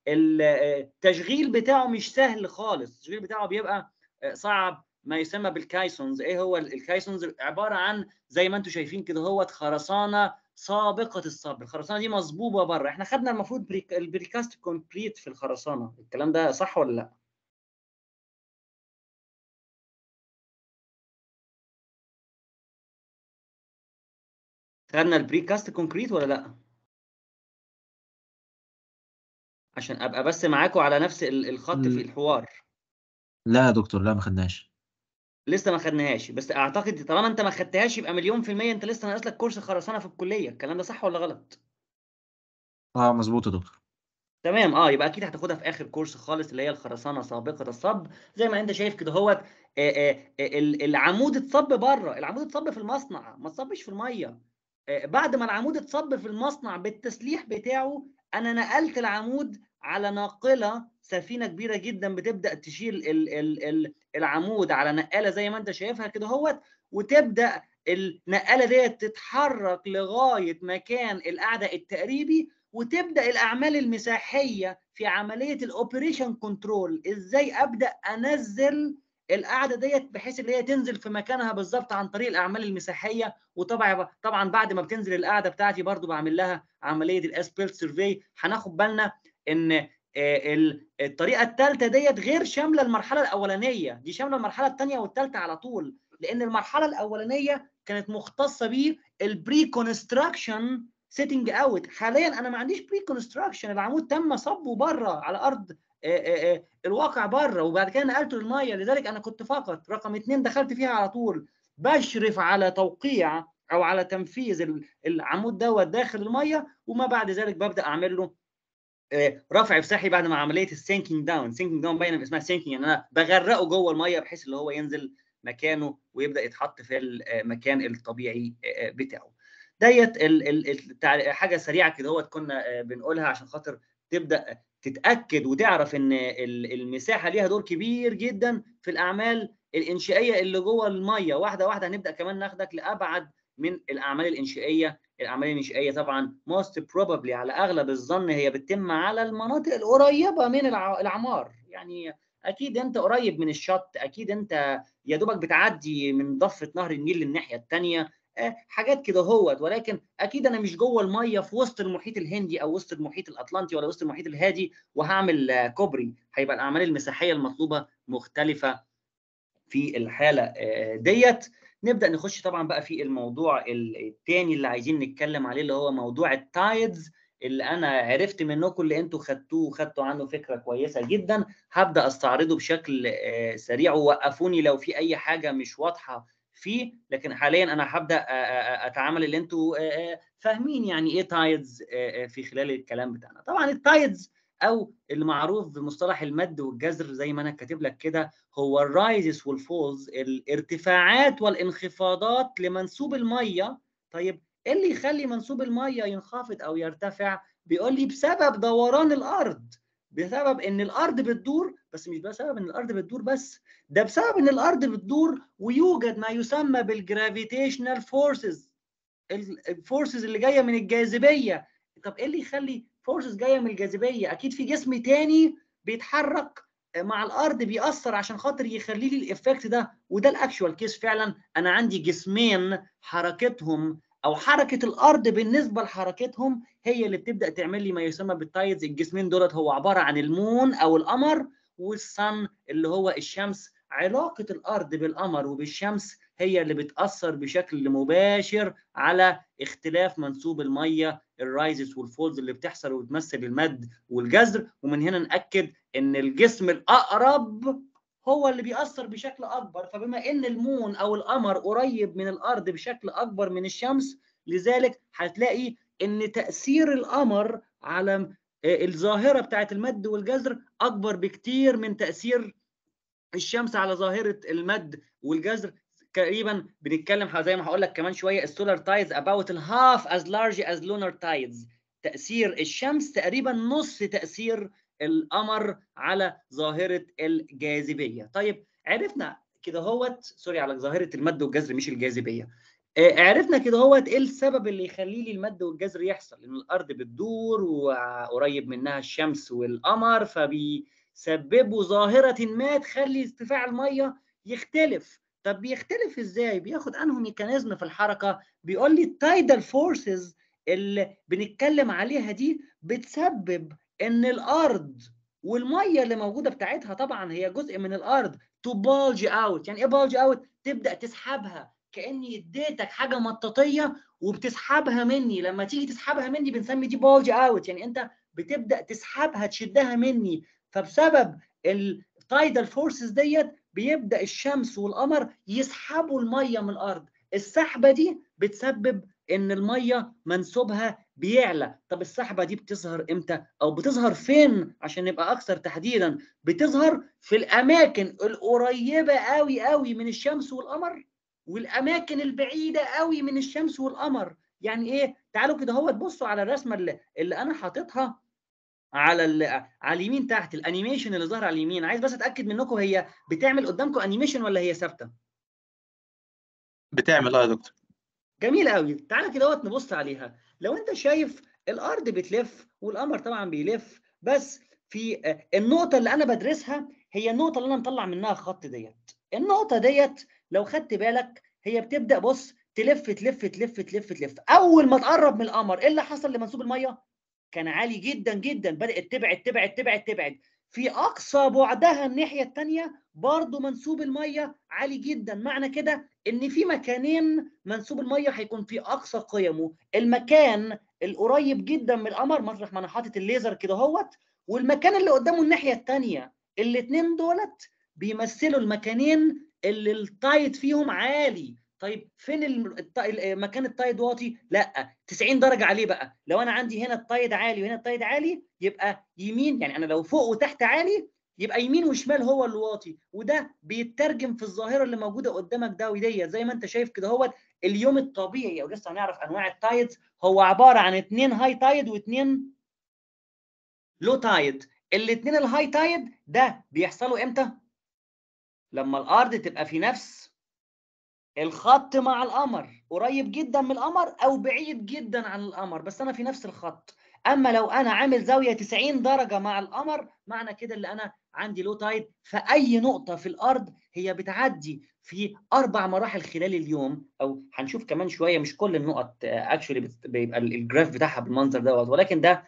التشغيل بتاعه مش سهل خالص التشغيل بتاعه بيبقى صعب ما يسمى بالكايسونز ايه هو الكايسونز عباره عن زي ما انتم شايفين كده هو خرسانه سابقه الصب الخرسانه دي مصبوبه بره احنا خدنا المفروض البريكاست كونكريت في الخرسانه الكلام ده صح ولا لا اشتغلنا البري كاست كونكريت ولا لا عشان ابقى بس معاكم على نفس الخط في الحوار لا يا دكتور لا ما خدناش لسه ما خدناهاش بس اعتقد طالما انت ما خدتهاش يبقى مليون في المية انت لسه ناقص لك كورس خرسانة في الكلية الكلام ده صح ولا غلط؟ اه مظبوط يا دكتور تمام اه يبقى اكيد هتاخدها في اخر كورس خالص اللي هي الخرسانه سابقه الصب زي ما انت شايف كده هوت العمود اتصب بره العمود اتصب في المصنع ما اتصبش في الميه آه، بعد ما العمود اتصب في المصنع بالتسليح بتاعه انا نقلت العمود على ناقله سفينه كبيره جدا بتبدا تشيل الـ الـ الـ العمود على نقاله زي ما انت شايفها كده اهوت وتبدا النقاله ديت تتحرك لغايه مكان القعده التقريبي وتبدا الاعمال المساحيه في عمليه الاوبريشن كنترول ازاي ابدا انزل القاعده ديت بحيث ان هي تنزل في مكانها بالظبط عن طريق الاعمال المساحيه وطبعا طبعا بعد ما بتنزل القاعده بتاعتي برضو بعمل لها عمليه الاسبيلت سيرفي هناخد بالنا ان آه، الطريقه الثالثه ديت غير شامله المرحله الاولانيه دي شامله المرحله الثانيه والثالثه على طول لان المرحله الاولانيه كانت مختصه بالبري كونستراكشن سيتنج اوت حاليا انا ما عنديش بري كونستراكشن العمود تم صبه بره على ارض إيه، إيه، إيه، الواقع بره وبعد كده نقلته للميه لذلك انا كنت فقط رقم اثنين دخلت فيها على طول بشرف على توقيع او على تنفيذ العمود دوت داخل الميه وما بعد ذلك ببدا اعمل له رفع بسحي بعد ما عمليه السينكينج داون سينكينج داون باينه اسمها سينكينج يعني انا بغرقه جوه الميه بحيث اللي هو ينزل مكانه ويبدا يتحط في المكان الطبيعي بتاعه ديت حاجه سريعه كده كنا بنقولها عشان خاطر تبدا تتاكد وتعرف ان المساحه ليها دور كبير جدا في الاعمال الانشائيه اللي جوه الميه واحده واحده هنبدا كمان ناخدك لابعد من الاعمال الانشائيه الاعمال الانشائيه طبعا موست بروبابلي على اغلب الظن هي بتتم على المناطق القريبه من العمار يعني اكيد انت قريب من الشط اكيد انت يا دوبك بتعدي من ضفه نهر النيل للناحيه الثانيه آه، حاجات كده هوت ولكن اكيد انا مش جوه الميه في وسط المحيط الهندي او وسط المحيط الاطلنطي ولا وسط المحيط الهادي وهعمل آه، كوبري هيبقى الاعمال المساحيه المطلوبه مختلفه في الحاله آه، ديت نبدا نخش طبعا بقى في الموضوع الثاني اللي عايزين نتكلم عليه اللي هو موضوع التايدز اللي انا عرفت منكم اللي انتوا خدتوه وخدتوا عنه فكره كويسه جدا هبدا استعرضه بشكل سريع ووقفوني لو في اي حاجه مش واضحه فيه لكن حاليا انا هبدا آه، آه، آه، اتعامل اللي انتوا فاهمين يعني ايه تايدز في خلال الكلام بتاعنا طبعا التايدز او المعروف بمصطلح المد والجزر زي ما انا كاتب لك كده هو الرايزز والفولز الارتفاعات والانخفاضات لمنسوب الميه طيب ايه اللي يخلي منسوب الميه ينخفض او يرتفع بيقول لي بسبب دوران الارض بسبب ان الارض بتدور بس مش بسبب ان الارض بتدور بس ده بسبب ان الارض بتدور ويوجد ما يسمى بالجرافيتيشنال فورسز الفورسز اللي جايه من الجاذبيه طب ايه اللي يخلي فورسز جايه من الجاذبيه اكيد في جسم تاني بيتحرك آه، مع الارض بيأثر عشان خاطر يخلي لي الايفكت ده وده الاكشوال كيس فعلا انا عندي جسمين حركتهم او حركه الارض بالنسبه لحركتهم هي اللي بتبدا تعمل لي ما يسمى بالتايدز الجسمين دولت هو عباره عن المون او القمر والصن اللي هو الشمس علاقه الارض بالقمر وبالشمس هي اللي بتاثر بشكل مباشر على اختلاف منسوب الميه الرايزز والفولز اللي بتحصل وبتمثل المد والجذر ومن هنا ناكد ان الجسم الاقرب هو اللي بيأثر بشكل أكبر فبما إن المون أو القمر قريب من الأرض بشكل أكبر من الشمس لذلك هتلاقي إن تأثير القمر على آه، الظاهرة بتاعة المد والجزر أكبر بكتير من تأثير الشمس على ظاهرة المد والجزر تقريبا بنتكلم زي ما هقول لك كمان شويه السولار تايدز about half as large as lunar tides تاثير الشمس تقريبا نص تاثير القمر على ظاهره الجاذبيه طيب عرفنا كده هوت سوري على ظاهره المد والجذر مش الجاذبيه آه، عرفنا كده هوت ايه السبب اللي يخلي لي المد والجذر يحصل ان الارض بتدور وقريب منها الشمس والقمر فبيسببوا ظاهره ما تخلي ارتفاع الميه يختلف طب بيختلف ازاي بياخد انه ميكانيزم في الحركه بيقول لي التايدال فورسز اللي بنتكلم عليها دي بتسبب ان الارض والميه اللي موجوده بتاعتها طبعا هي جزء من الارض تو بالج اوت يعني ايه بالج اوت تبدا تسحبها كاني اديتك حاجه مطاطيه وبتسحبها مني لما تيجي تسحبها مني بنسمي دي بالج اوت يعني انت بتبدا تسحبها تشدها مني فبسبب التايدال فورسز ديت بيبدا الشمس والقمر يسحبوا الميه من الارض السحبه دي بتسبب ان الميه منسوبها بيعلى طب السحبه دي بتظهر امتى او بتظهر فين عشان نبقى اكثر تحديدا بتظهر في الاماكن القريبه قوي قوي من الشمس والقمر والاماكن البعيده قوي من الشمس والقمر يعني ايه تعالوا كده اهو تبصوا على الرسمه اللي, اللي انا حاططها على على اليمين تحت الانيميشن اللي ظهر على اليمين عايز بس اتاكد منكم هي بتعمل قدامكم انيميشن ولا هي ثابته بتعمل اه يا دكتور جميل قوي تعالى كده اهوت نبص عليها لو انت شايف الارض بتلف والقمر طبعا بيلف بس في آه، النقطه اللي انا بدرسها هي النقطه اللي انا مطلع منها الخط ديت النقطه ديت لو خدت بالك هي بتبدا بص تلف تلف تلف تلف تلف اول ما تقرب من القمر ايه اللي حصل لمنسوب الميه كان عالي جدا جدا بدات تبعد تبعد تبعد تبعد في اقصى بعدها الناحيه الثانيه برضه منسوب الميه عالي جدا معنى كده ان في مكانين منسوب الميه هيكون في اقصى قيمه المكان القريب جدا من القمر مطرح ما انا حاطط الليزر كده اهوت والمكان اللي قدامه الناحيه الثانيه الاثنين دولت بيمثلوا المكانين اللي التايت فيهم عالي طيب فين الط... آه، مكان التايد واطي؟ لا 90 درجه عليه بقى، لو انا عندي هنا التايد عالي وهنا التايد عالي يبقى يمين يعني انا لو فوق وتحت عالي يبقى يمين وشمال هو اللي واطي وده بيترجم في الظاهره اللي موجوده قدامك ده وديه زي ما انت شايف كده هو اليوم الطبيعي او لسه هنعرف انواع التايدز هو عباره عن اثنين هاي تايد واثنين لو تايد الاثنين الهاي تايد ده بيحصلوا امتى؟ لما الارض تبقى في نفس الخط مع القمر قريب جدا من القمر او بعيد جدا عن القمر بس انا في نفس الخط اما لو انا عامل زاويه 90 درجه مع القمر معنى كده اللي انا عندي لو تايد فاي نقطه في الارض هي بتعدي في اربع مراحل خلال اليوم او هنشوف كمان شويه مش كل النقط اكشولي آه، بيبقى الجراف بتاعها بالمنظر دوت ولكن ده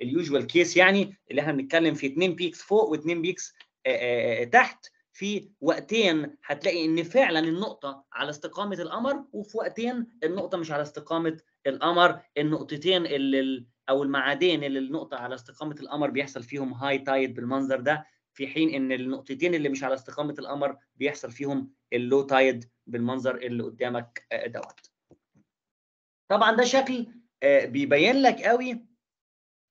اليوجوال كيس يعني اللي احنا بنتكلم في اثنين بيكس فوق واثنين بيكس آه، آه، تحت في وقتين هتلاقي ان فعلا النقطه على استقامه القمر وفي وقتين النقطه مش على استقامه القمر النقطتين اللي او المعادين اللي النقطه على استقامه القمر بيحصل فيهم هاي تايد بالمنظر ده في حين ان النقطتين اللي مش على استقامه القمر بيحصل فيهم اللو تايد بالمنظر اللي قدامك آه، دوت طبعا ده شكل آه، بيبين لك قوي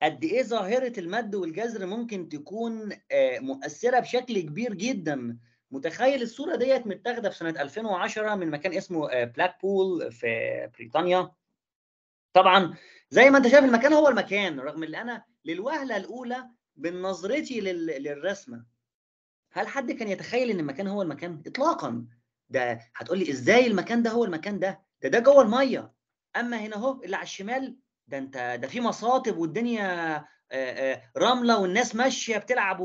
قد ايه ظاهره المد والجزر ممكن تكون آه، مؤثره بشكل كبير جدا متخيل الصوره ديت متاخده في سنه 2010 من مكان اسمه بلاك آه، بول في بريطانيا طبعا زي ما انت شايف المكان هو المكان رغم ان انا للوهله الاولى بنظرتي للرسمه هل حد كان يتخيل ان المكان هو المكان اطلاقا ده هتقول لي ازاي المكان ده هو المكان ده ده ده جوه الميه اما هنا اهو اللي على الشمال ده انت ده في مصاطب والدنيا آه، آه، رمله والناس ماشيه بتلعب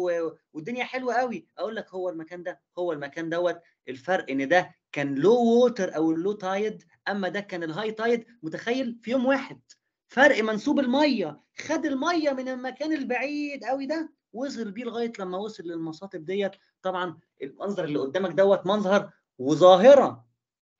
والدنيا حلوه قوي اقول لك هو المكان ده هو المكان دوت الفرق ان ده كان لو ووتر او اللو تايد اما ده كان الهاي تايد متخيل في يوم واحد فرق منسوب الميه خد الميه من المكان البعيد قوي ده وصل بيه لغايه لما وصل للمصاطب ديت طبعا المنظر اللي قدامك دوت منظر وظاهره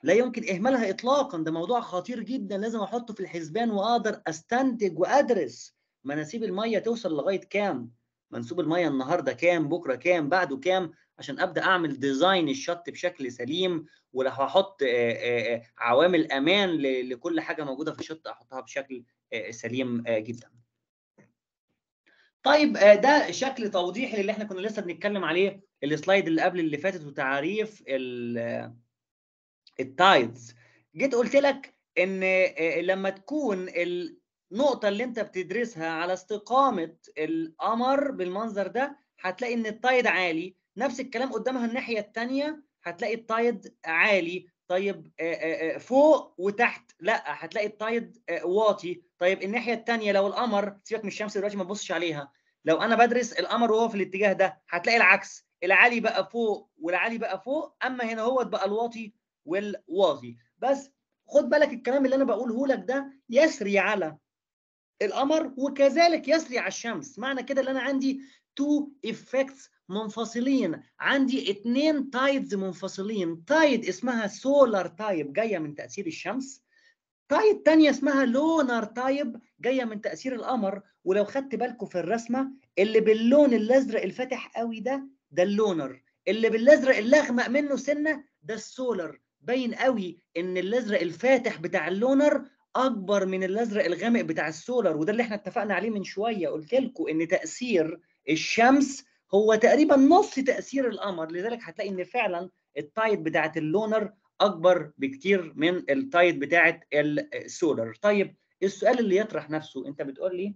لا يمكن اهمالها اطلاقا ده موضوع خطير جدا لازم احطه في الحسبان واقدر استنتج وادرس مناسيب الميه توصل لغايه كام منسوب الميه النهارده كام بكره كام بعده كام عشان ابدا اعمل ديزاين الشط بشكل سليم ولو هحط آه، آه، آه، عوامل امان لكل حاجه موجوده في الشط احطها بشكل سليم جدا طيب ده شكل توضيحي اللي احنا كنا لسه بنتكلم عليه السلايد اللي قبل اللي فاتت وتعريف التايدز جيت قلت لك ان آه، آه، لما تكون النقطه اللي انت بتدرسها على استقامه القمر بالمنظر ده هتلاقي ان التايد عالي نفس الكلام قدامها الناحيه الثانيه هتلاقي التايد عالي طيب آه، فوق وتحت لا هتلاقي التايد واطي طيب الناحيه الثانيه لو القمر سيبك من الشمس دلوقتي ما تبصش عليها لو انا بدرس القمر وهو في الاتجاه ده هتلاقي العكس العالي بقى فوق والعالي بقى فوق اما هنا هو بقى الواطي والواغي بس خد بالك الكلام اللي انا بقوله لك ده يسري على القمر وكذلك يسري على الشمس معنى كده اللي انا عندي تو افكتس منفصلين عندي اتنين تايدز منفصلين تايد اسمها سولار تايب جايه من تاثير الشمس تايد تانية اسمها لونر تايب جايه من تاثير القمر ولو خدت بالكم في الرسمه اللي باللون الازرق الفاتح قوي ده ده اللونر اللي بالازرق الاغمق منه سنه ده السولر باين قوي ان الازرق الفاتح بتاع اللونر اكبر من الازرق الغامق بتاع السولر وده اللي احنا اتفقنا عليه من شويه قلت لكم ان تاثير الشمس هو تقريبا نص تاثير القمر لذلك هتلاقي ان فعلا التايد بتاعه اللونر اكبر بكتير من التايد بتاعه السولر طيب السؤال اللي يطرح نفسه انت بتقول لي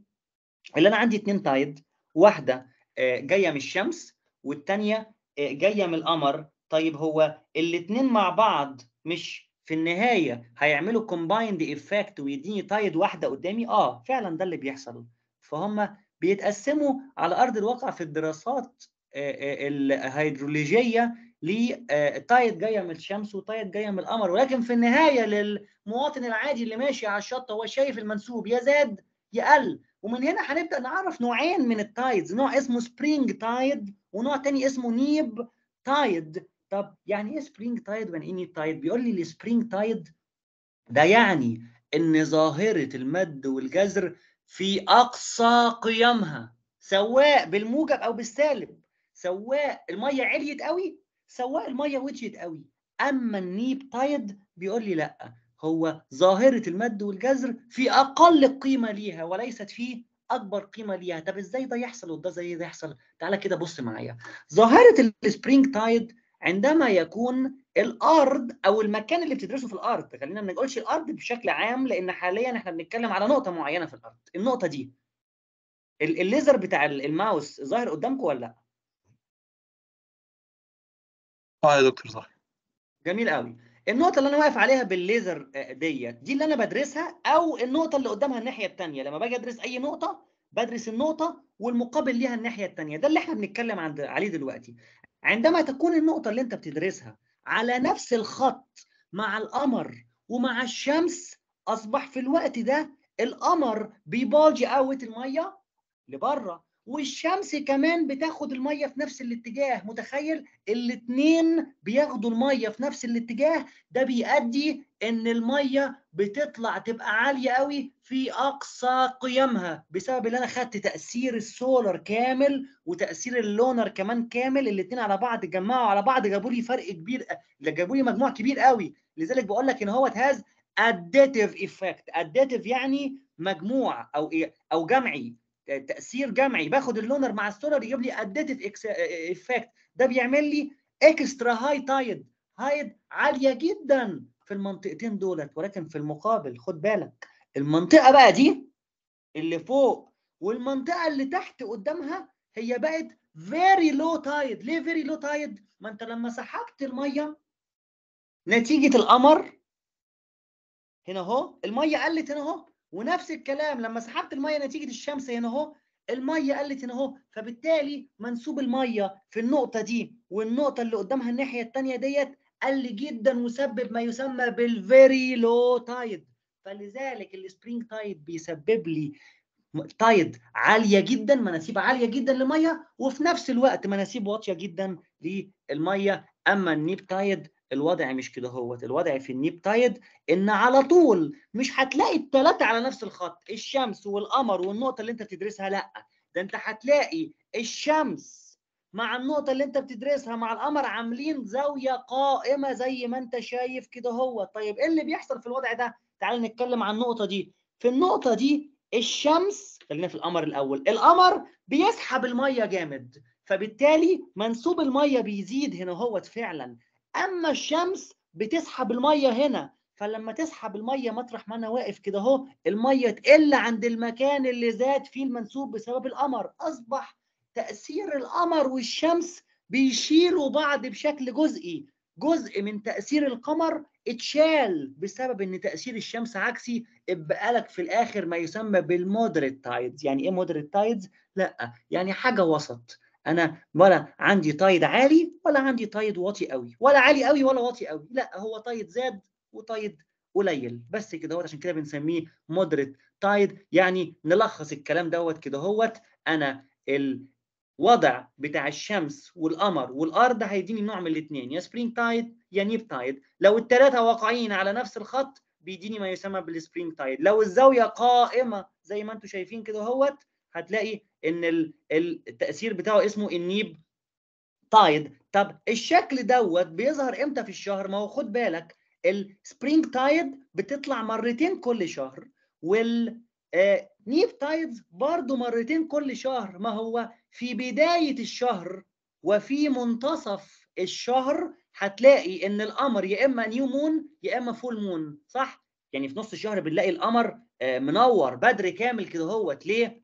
اللي انا عندي اتنين تايد واحده آه، جايه من الشمس والثانيه آه، جايه من القمر طيب هو الاثنين مع بعض مش في النهايه هيعملوا كومبايند افكت ويديني تايد واحده قدامي اه فعلا ده اللي بيحصل فهم بيتقسموا على ارض الواقع في الدراسات آه، آه، الهيدرولوجيه لتايد آه، جايه من الشمس وتايد جايه من القمر ولكن في النهايه للمواطن العادي اللي ماشي على الشط هو شايف المنسوب يا زاد يا قل ومن هنا هنبدا نعرف نوعين من التايدز نوع اسمه سبرينج تايد ونوع تاني اسمه نيب تايد طب يعني ايه سبرينج تايد وان ايه تايد بيقول لي السبرينج تايد ده يعني ان ظاهره المد والجزر في اقصى قيمها سواء بالموجب او بالسالب سواء الميه عليت قوي سواء الميه وجهت قوي اما النيب تايد بيقول لي لا هو ظاهره المد والجزر في اقل قيمه ليها وليست في اكبر قيمه ليها طب ازاي ده يحصل وده زي ده يحصل تعالى كده بص معايا ظاهره السبرينج تايد عندما يكون الارض او المكان اللي بتدرسه في الارض خلينا ما نقولش الارض بشكل عام لان حاليا احنا بنتكلم على نقطه معينه في الارض النقطه دي الليزر بتاع الماوس ظاهر قدامكم ولا لا اه يا دكتور صح جميل قوي النقطه اللي انا واقف عليها بالليزر آه، ديت دي اللي انا بدرسها او النقطه اللي قدامها الناحيه الثانيه لما باجي ادرس اي نقطه بدرس النقطه والمقابل ليها الناحيه الثانيه ده اللي احنا بنتكلم عن عليه دلوقتي عندما تكون النقطة اللي أنت بتدرسها على نفس الخط مع القمر ومع الشمس أصبح في الوقت ده القمر بيباجي اوت المية لبره والشمس كمان بتاخد الميه في نفس الاتجاه متخيل الاتنين بياخدوا الميه في نفس الاتجاه ده بيؤدي ان الميه بتطلع تبقى عاليه قوي في اقصى قيمها بسبب اللي انا خدت تاثير السولر كامل وتاثير اللونر كمان كامل الاتنين على بعض اتجمعوا على بعض جابوا لي فرق كبير جابوا لي مجموع كبير قوي لذلك بقول لك ان هو هاز اديتيف ايفكت اديتيف يعني مجموع او ايه او جمعي تاثير جمعي باخد اللونر مع السولار يجيب لي اديتيف افكت ده بيعمل لي اكسترا هاي تايد هايد عاليه جدا في المنطقتين دولت ولكن في المقابل خد بالك المنطقه بقى دي اللي فوق والمنطقه اللي تحت قدامها هي بقت فيري لو تايد ليه فيري لو تايد ما انت لما سحبت الميه نتيجه القمر هنا اهو الميه قلت هنا اهو ونفس الكلام لما سحبت الميه نتيجه الشمس هنا اهو الميه قلت هنا اهو فبالتالي منسوب الميه في النقطه دي والنقطه اللي قدامها الناحيه الثانيه ديت قل جدا وسبب ما يسمى بالفيري لو تايد فلذلك السبرينج تايد بيسبب لي تايد عاليه جدا مناسيب عاليه جدا للميه وفي نفس الوقت مناسيب واطيه جدا للميه اما النيب تايد الوضع مش كده هوت الوضع في النيبتايد ان على طول مش هتلاقي الثلاثه على نفس الخط الشمس والقمر والنقطه اللي انت بتدرسها لا ده انت هتلاقي الشمس مع النقطه اللي انت بتدرسها مع القمر عاملين زاويه قائمه زي ما انت شايف كده هو طيب ايه اللي بيحصل في الوضع ده تعال نتكلم عن النقطه دي في النقطه دي الشمس خلينا في القمر الاول القمر بيسحب الميه جامد فبالتالي منسوب الميه بيزيد هنا هوت فعلا اما الشمس بتسحب الميه هنا فلما تسحب الميه مطرح ما انا واقف كده اهو الميه تقل عند المكان اللي زاد فيه المنسوب بسبب القمر اصبح تاثير القمر والشمس بيشيلوا بعض بشكل جزئي جزء من تاثير القمر اتشال بسبب ان تاثير الشمس عكسي ابقى لك في الاخر ما يسمى بالمودريت تايدز يعني ايه مودريت تايدز لا يعني حاجه وسط انا ولا عندي تايد عالي ولا عندي تايد واطي قوي ولا عالي قوي ولا واطي قوي لا هو تايد زاد وتايد قليل بس كده عشان كده بنسميه مودريت تايد يعني نلخص الكلام دوت كده هوت انا الوضع بتاع الشمس والقمر والارض هيديني نوع من الاثنين يا سبرينج تايد يا نيب تايد لو الثلاثه واقعين على نفس الخط بيديني ما يسمى بالسبرينج تايد لو الزاويه قائمه زي ما انتم شايفين كده هوت هتلاقي ان التاثير بتاعه اسمه النيب تايد طب الشكل دوت بيظهر امتى في الشهر ما هو خد بالك السبرينج تايد بتطلع مرتين كل شهر وال آه، نيب تايدز برضو مرتين كل شهر ما هو في بداية الشهر وفي منتصف الشهر هتلاقي ان القمر يا اما نيو مون يا اما فول مون صح يعني في نص الشهر بنلاقي القمر آه، منور بدري كامل كده هوت ليه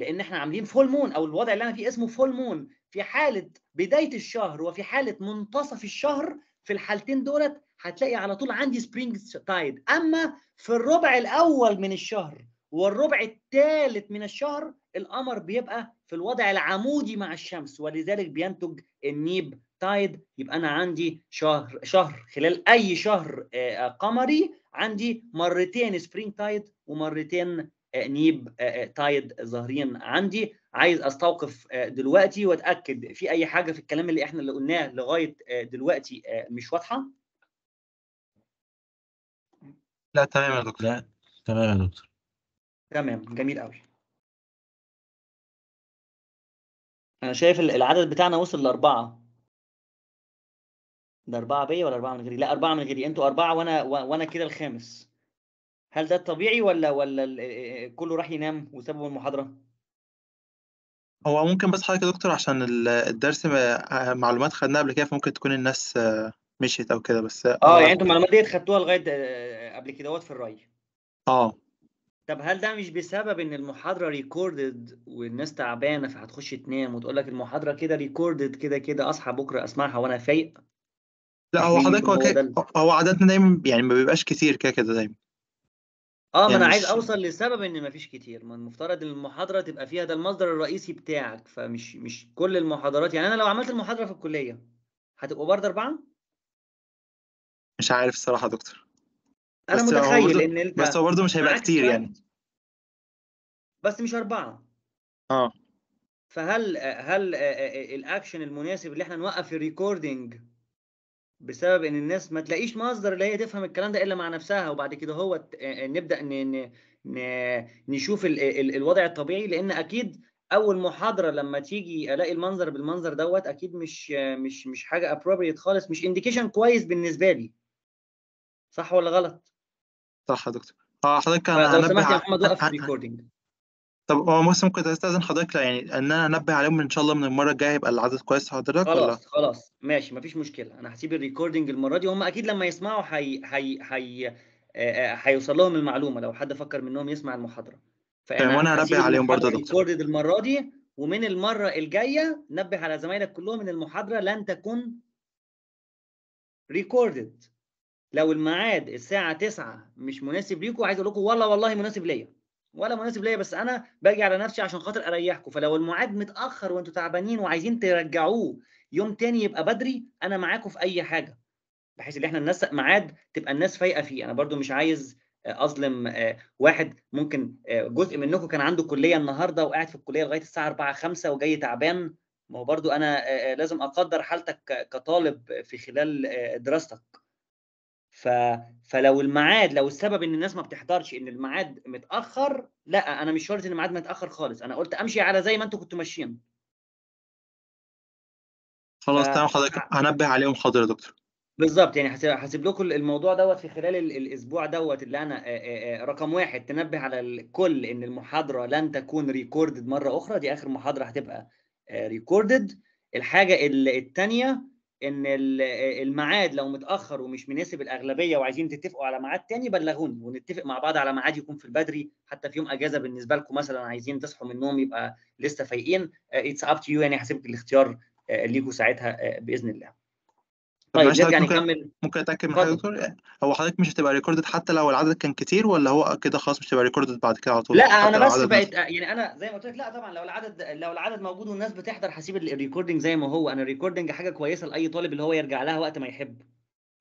لان احنا عاملين فول مون او الوضع اللي انا فيه اسمه فول مون في حاله بدايه الشهر وفي حاله منتصف الشهر في الحالتين دولت هتلاقي على طول عندي سبرينج تايد اما في الربع الاول من الشهر والربع الثالث من الشهر القمر بيبقى في الوضع العمودي مع الشمس ولذلك بينتج النيب تايد يبقى انا عندي شهر شهر خلال اي شهر آه، قمري عندي مرتين سبرينج تايد ومرتين آه، نيب آه، آه، تايد ظاهرين عندي عايز استوقف دلوقتي واتاكد في اي حاجه في الكلام اللي احنا اللي قلناه لغايه دلوقتي مش واضحه لا تمام يا دكتور لا تمام يا دكتور تمام جميل قوي انا شايف العدد بتاعنا وصل لاربعه ده اربعه بيا ولا اربعه من غيري لا اربعه من غيري انتوا اربعه وانا وانا كده الخامس هل ده طبيعي ولا ولا آه، كله راح ينام وسبب المحاضره هو ممكن بس حضرتك يا دكتور عشان الدرس آه، معلومات خدناها قبل كده فممكن تكون الناس آه، مشيت او كده بس اه يعني انتوا المعلومات دي خدتوها لغايه قبل كده في الري اه طب هل ده مش بسبب ان المحاضره ريكوردد والناس تعبانه فهتخش تنام وتقول لك المحاضره كده ريكوردد كده كده اصحى بكره اسمعها وانا فايق لا هو يعني حضرتك هو, هو عاداتنا دايما يعني ما بيبقاش كتير كده كده دايما اه ما انا يعني عايز اوصل لسبب ان مفيش كتير ما المفترض المحاضره تبقى فيها ده المصدر الرئيسي بتاعك فمش مش كل المحاضرات يعني انا لو عملت المحاضره في الكليه هتبقوا برضه اربعه مش عارف الصراحة يا دكتور انا بس متخيل ان انت بس هو برضه مش هيبقى كتير يعني بس مش اربعه اه فهل هل الاكشن المناسب اللي احنا نوقف الريكوردنج بسبب ان الناس ما تلاقيش مصدر اللي هي تفهم الكلام ده الا مع نفسها وبعد كده هو نبدا ن... نشوف الوضع الطبيعي لان اكيد اول محاضره لما تيجي الاقي المنظر بالمنظر دوت اكيد مش مش مش حاجه ابروبريت خالص مش انديكيشن كويس بالنسبه لي صح ولا غلط صح يا دكتور اه حضرتك انا لو سمحت يا محمد وقف الريكوردنج طب هو موسم كنت استاذن حضرتك يعني ان انا انبه عليهم ان شاء الله من المره الجايه يبقى العدد كويس حضرتك خلاص ولا خلاص ماشي مفيش مشكله انا هسيب الريكوردنج المره دي هم اكيد لما يسمعوا هي هي هي هيوصل لهم المعلومه لو حد فكر منهم يسمع المحاضره فانا طيب، وانا هنبه عليهم برضه يا دكتور المره دي ومن المره الجايه نبه على زمايلك كلهم ان المحاضره لن تكون ريكوردد لو الميعاد الساعه 9 مش مناسب ليكم عايز اقول لكم والله والله مناسب ليا ولا مناسب ليا بس انا باجي على نفسي عشان خاطر اريحكم فلو الميعاد متاخر وانتوا تعبانين وعايزين ترجعوه يوم تاني يبقى بدري انا معاكم في اي حاجه بحيث ان احنا ننسق ميعاد تبقى الناس فايقه فيه انا برضو مش عايز آه، اظلم آه، واحد ممكن آه، جزء منكم كان عنده كليه النهارده وقاعد في الكليه لغايه الساعه 4 5 وجاي تعبان ما هو برضو انا لازم اقدر حالتك كطالب في خلال دراستك ف... فلو الميعاد لو السبب ان الناس ما بتحضرش ان الميعاد متاخر لا انا مش شرط ان الميعاد متاخر خالص انا قلت امشي على زي ما انتوا كنتوا ماشيين خلاص تمام ف... حضرتك هنبه عليهم حاضر يا دكتور بالظبط يعني هسيب لكم الموضوع دوت في خلال الاسبوع دوت اللي انا رقم واحد تنبه على الكل ان المحاضره لن تكون ريكوردد مره اخرى دي اخر محاضره هتبقى ريكوردد الحاجه الثانيه ان الميعاد لو متاخر ومش مناسب الاغلبيه وعايزين تتفقوا على ميعاد تاني بلغوني ونتفق مع بعض على ميعاد يكون في البدري حتى في يوم اجازه بالنسبه لكم مثلا عايزين تصحوا من النوم يبقى لسه فايقين اتس اب تو يو يعني حسبت الاختيار آه، ليكوا ساعتها آه، باذن الله طيب نرجع ممكن نكمل ممكن اتاكد من حاجه دكتور هو حضرتك مش هتبقى ريكوردد حتى لو العدد كان كتير ولا هو كده خلاص مش هتبقى ريكوردد بعد كده على طول لا انا بس بقيت بقت آه، يعني انا زي ما قلت لك لا طبعا لو العدد لو العدد موجود والناس بتحضر هسيب الريكوردنج زي ما هو انا الريكوردنج حاجه كويسه لاي طالب اللي هو يرجع لها وقت ما يحب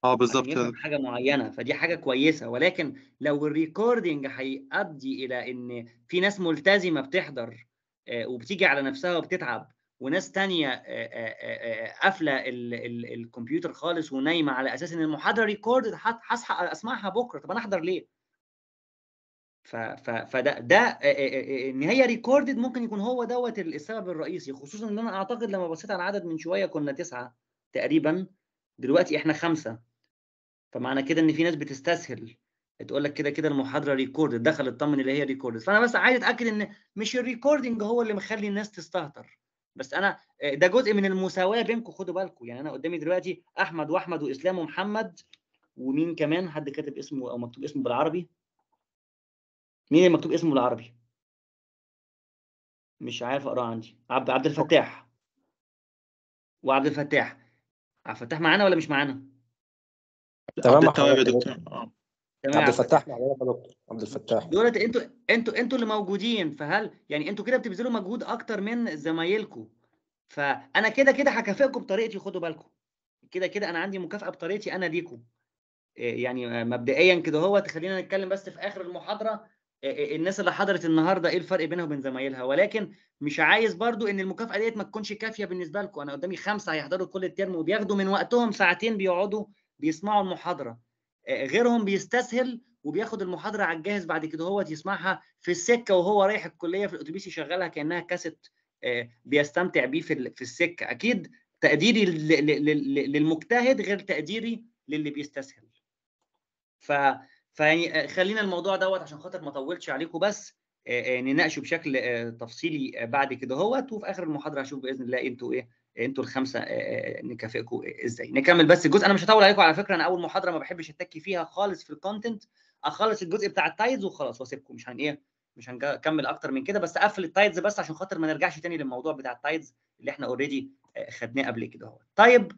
اه يعني بالظبط حاجه معينه فدي حاجه كويسه ولكن لو الريكوردنج هيؤدي الى ان في ناس ملتزمه بتحضر آه، وبتيجي على نفسها وبتتعب وناس تانية قافله الكمبيوتر خالص ونايمه على اساس ان المحاضره ريكوردد هصحى اسمعها بكره طب انا احضر ليه؟ فده ده ان هي ريكوردد ممكن يكون هو دوت السبب الرئيسي خصوصا ان انا اعتقد لما بصيت على العدد من شويه كنا تسعه تقريبا دلوقتي احنا خمسه فمعنى كده ان في ناس بتستسهل تقول لك كده كده المحاضره ريكورد دخل طمن اللي هي ريكورد فانا بس عايز اتاكد ان مش الريكوردنج هو اللي مخلي الناس تستهتر بس انا آه، ده جزء من المساواه بينكم خدوا بالكم يعني انا قدامي دلوقتي احمد واحمد واسلام ومحمد ومين كمان حد كاتب اسمه او مكتوب اسمه بالعربي مين اللي مكتوب اسمه بالعربي مش عارف اقرا عندي عبد عبد الفتاح وعبد الفتاح عبد الفتاح معانا ولا مش معانا تمام يا دكتور تمام عبد الفتاح معلومه دكتور عبد الفتاح دولت انتوا انتوا انتوا اللي موجودين فهل يعني انتوا كده بتبذلوا مجهود اكتر من زمايلكم فانا كده كده هكافئكم بطريقتي خدوا بالكم كده كده انا عندي مكافاه بطريقتي انا ليكم آه، يعني مبدئيا كده هو خلينا نتكلم بس في اخر المحاضره آه، آه، الناس اللي حضرت النهارده ايه الفرق بينها وبين زمايلها ولكن مش عايز برضو ان المكافاه ديت ما تكونش كافيه بالنسبه لكم انا قدامي خمسه هيحضروا كل الترم وبياخدوا من وقتهم ساعتين بيقعدوا بيسمعوا المحاضره غيرهم بيستسهل وبياخد المحاضره على الجاهز بعد كده هو يسمعها في السكه وهو رايح الكليه في الاتوبيس يشغلها كانها كاسيت آه، بيستمتع بيه في السكه اكيد تقديري للمجتهد غير تقديري للي بيستسهل ف فيعني آه، خلينا الموضوع دوت عشان خاطر ما طولتش عليكم بس آه، نناقشه بشكل تفصيلي بعد كده هوت وفي اخر المحاضره هشوف باذن الله انتوا ايه انتوا الخمسه آه، آه، آه، نكافئكم ازاي نكمل بس الجزء انا مش هطول عليكم على فكره انا اول محاضره ما بحبش اتكي فيها خالص في الكونتنت اخلص الجزء بتاع التايدز وخلاص واسيبكم مش هن ايه مش هنكمل اكتر من كده بس اقفل التايدز بس عشان خاطر ما نرجعش تاني للموضوع بتاع التايدز اللي احنا اوريدي خدناه قبل كده طيب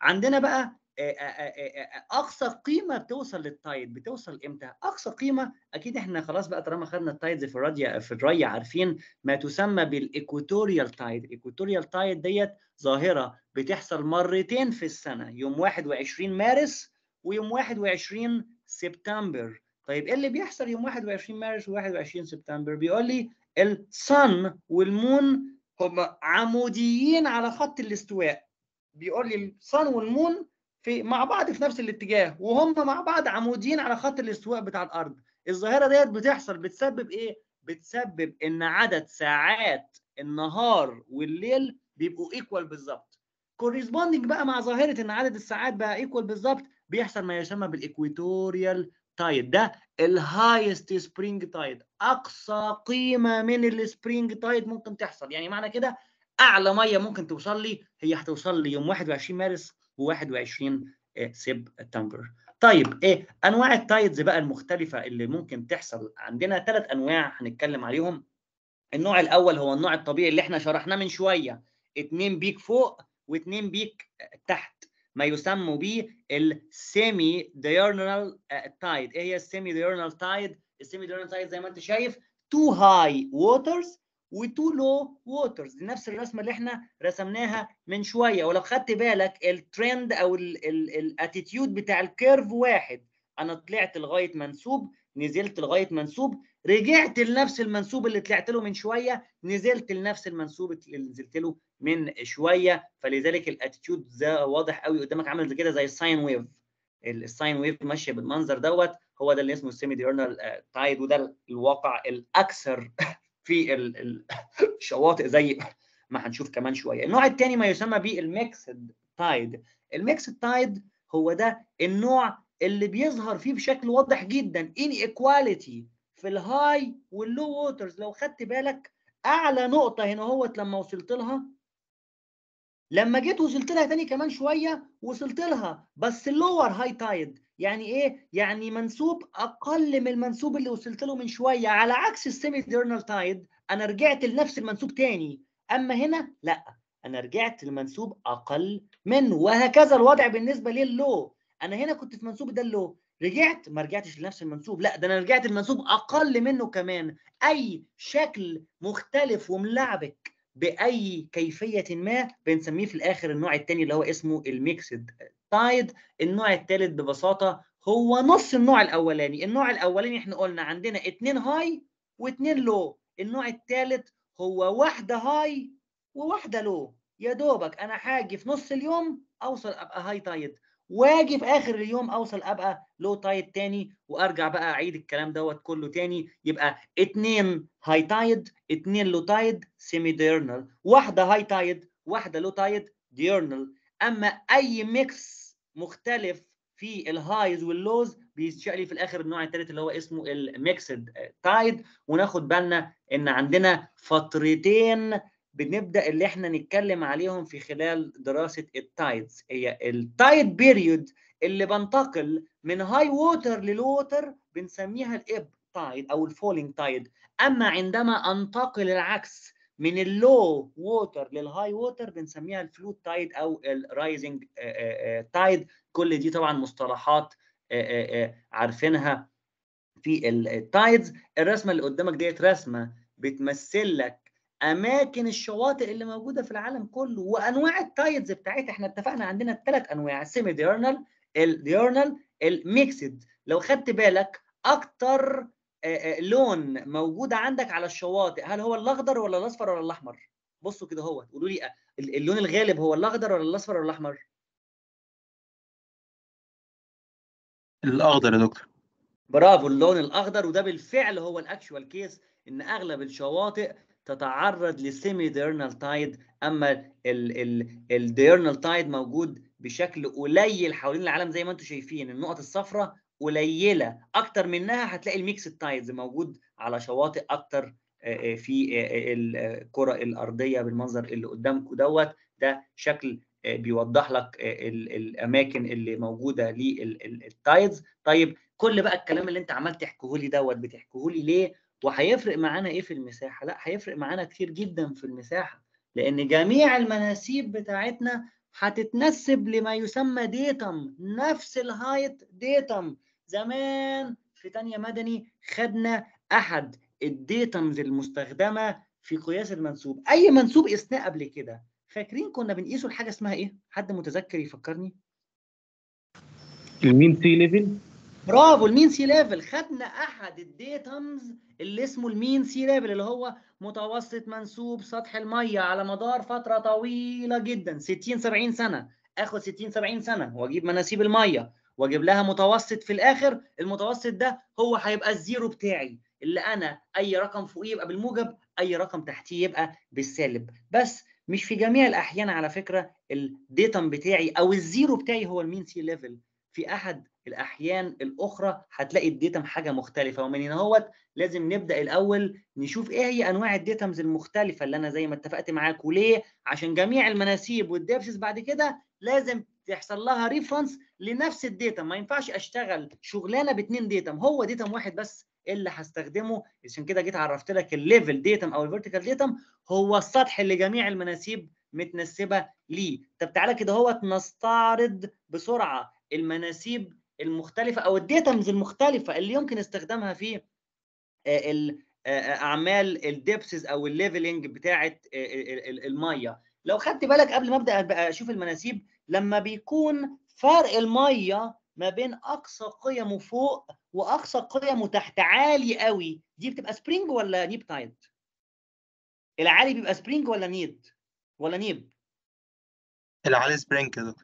عندنا بقى آه، آه، آه، اقصى قيمه بتوصل للتايد بتوصل امتى اقصى قيمه اكيد احنا خلاص بقى طالما خدنا التايدز في الرادية في الري عارفين ما تسمى بالايكوتوريال تايد الايكوتوريال تايد ديت ظاهره بتحصل مرتين في السنه يوم 21 مارس ويوم 21 سبتمبر طيب ايه اللي بيحصل يوم 21 مارس و21 سبتمبر بيقول لي الصن والمون هما عموديين على خط الاستواء بيقول لي الصن والمون في مع بعض في نفس الاتجاه وهم مع بعض عموديين على خط الاستواء بتاع الارض الظاهره ديت بتحصل بتسبب ايه بتسبب ان عدد ساعات النهار والليل بيبقوا ايكوال بالظبط كوريسبوندنج بقى مع ظاهره ان عدد الساعات بقى ايكوال بالظبط بيحصل ما يسمى بالايكويتوريال تايد ده الهايست سبرينج تايد اقصى قيمه من السبرينج تايد ممكن تحصل يعني معنى كده اعلى ميه ممكن توصل لي هي هتوصل لي يوم 21 مارس و21 سب تانجر طيب ايه انواع التايدز بقى المختلفه اللي ممكن تحصل عندنا ثلاث انواع هنتكلم عليهم النوع الاول هو النوع الطبيعي اللي احنا شرحناه من شويه اتنين بيك فوق واتنين بيك آه، تحت ما يسمى به السيمي ديورنال تايد ايه هي السيمي ديورنال تايد السيمي ديورنال تايد زي ما انت شايف تو هاي ووترز و وتو لو ووترز نفس الرسمه اللي احنا رسمناها من شويه ولو خدت بالك الترند او الاتيتيود بتاع الكيرف واحد انا طلعت لغايه منسوب نزلت لغايه منسوب رجعت لنفس المنسوب اللي طلعت له من شويه نزلت لنفس المنسوب اللي نزلت له من شويه فلذلك الاتيتيود واضح قوي قدامك عامل زي كده زي الساين ويف الساين ويف ماشيه بالمنظر دوت هو ده اللي اسمه السيمي ديورنال تايد وده الواقع الاكثر في الشواطئ زي ما هنشوف كمان شويه النوع الثاني ما يسمى بالميكسد تايد الميكسد تايد هو ده النوع اللي بيظهر فيه بشكل واضح جدا ايكواليتي في الهاي واللو ووترز لو خدت بالك اعلى نقطه هنا اهوت لما وصلت لها لما جيت وصلت لها ثاني كمان شويه وصلت لها بس اللور هاي تايد يعني ايه يعني منسوب اقل من المنسوب اللي وصلت له من شويه على عكس السيمي ديرنال تايد انا رجعت لنفس المنسوب تاني اما هنا لا انا رجعت لمنسوب اقل منه وهكذا الوضع بالنسبه للو انا هنا كنت في منسوب ده اللو رجعت ما رجعتش لنفس المنسوب لا ده انا رجعت المنسوب اقل منه كمان اي شكل مختلف وملعبك باي كيفيه ما بنسميه في الاخر النوع الثاني اللي هو اسمه الميكسد سايد النوع الثالث ببساطه هو نص النوع الاولاني النوع الاولاني احنا قلنا عندنا اتنين هاي واتنين لو النوع الثالث هو واحده هاي وواحده لو يا دوبك انا حاجي في نص اليوم اوصل ابقى هاي تايد واجي في اخر اليوم اوصل ابقى لو تايد تاني وارجع بقى اعيد الكلام دوت كله تاني يبقى اتنين هاي تايد اتنين لو تايد سيمي ديرنال واحده هاي تايد واحده لو تايد ديرنال اما اي ميكس مختلف في الهايز واللوز بيشيع لي في الاخر النوع الثالث اللي هو اسمه الميكسد تايد وناخد بالنا ان عندنا فترتين بنبدا اللي احنا نتكلم عليهم في خلال دراسه التايدز هي التايد بيريود اللي بنتقل من هاي ووتر للووتر بنسميها الاب تايد او الفولينج تايد اما عندما انتقل العكس من اللو ووتر للهاي ووتر بنسميها الفلوت تايد او الرايزنج آه، آه، آه، تايد كل دي طبعا مصطلحات عارفينها في التايدز الرسمه اللي قدامك ديت رسمه بتمثل لك اماكن الشواطئ اللي موجوده في العالم كله وانواع التايدز بتاعتها احنا اتفقنا عندنا الثلاث انواع السيمي ديورنال الديورنال الميكسد لو خدت بالك اكتر آه، آه، لون موجود عندك على الشواطئ هل هو الاخضر ولا الاصفر ولا الاحمر بصوا كده اهو قولوا لي آه، اللون الغالب هو الاخضر ولا الاصفر ولا الاحمر الاخضر يا دكتور برافو اللون الاخضر وده بالفعل هو الاكشوال كيس ان اغلب الشواطئ تتعرض لسيمي ديرنال تايد اما الديرنال تايد موجود بشكل قليل حوالين العالم زي ما انتم شايفين النقط الصفراء قليله اكتر منها هتلاقي الميكس تايدز موجود على شواطئ اكتر في الكره الارضيه بالمنظر اللي قدامكم دوت ده شكل بيوضح لك الاماكن اللي موجوده للتايدز طيب كل بقى الكلام اللي انت عمال تحكيه لي دوت بتحكيه لي ليه وهيفرق معانا ايه في المساحه لا هيفرق معانا كتير جدا في المساحه لان جميع المناسيب بتاعتنا هتتنسب لما يسمى ديتم نفس الهايت ديتم زمان في تانية مدني خدنا أحد الديتمز المستخدمة في قياس المنسوب أي منسوب إثناء قبل كده فاكرين كنا بنقيسه لحاجة اسمها إيه؟ حد متذكر يفكرني؟ المين سي ليفل برافو المين سي ليفل خدنا احد الديتمز اللي اسمه المين سي ليفل اللي هو متوسط منسوب سطح الميه على مدار فتره طويله جدا 60 70 سنه اخد 60 70 سنه واجيب مناسيب الميه واجيب لها متوسط في الاخر المتوسط ده هو هيبقى الزيرو بتاعي اللي انا اي رقم فوقيه يبقى بالموجب اي رقم تحتيه يبقى بالسالب بس مش في جميع الاحيان على فكره الديتم بتاعي او الزيرو بتاعي هو المين سي ليفل في احد الاحيان الاخرى هتلاقي الديتم حاجه مختلفه ومن هنا هوت لازم نبدا الاول نشوف ايه هي انواع الديتمز المختلفه اللي انا زي ما اتفقت معاك وليه عشان جميع المناسيب والديبسز بعد كده لازم تحصل لها ريفرنس لنفس الديتم ما ينفعش اشتغل شغلانه باثنين ديتم هو ديتم واحد بس اللي هستخدمه عشان كده جيت عرفت لك الليفل ديتم او الفيرتيكال ديتم هو السطح اللي جميع المناسيب متنسبه ليه طب تعالى كده هو نستعرض بسرعه المناسيب المختلفه او الديتمز المختلفه اللي يمكن استخدامها في آه، آه، آه، اعمال الديبسز او الليفلنج بتاعه الميه لو خدت بالك قبل ما ابدا اشوف المناسيب لما بيكون فرق الميه ما بين اقصى قيمه فوق واقصى قيمه تحت عالي قوي دي بتبقى سبرينج ولا نيب تايد العالي بيبقى سبرينج ولا نيد ولا نيب العالي سبرينج كده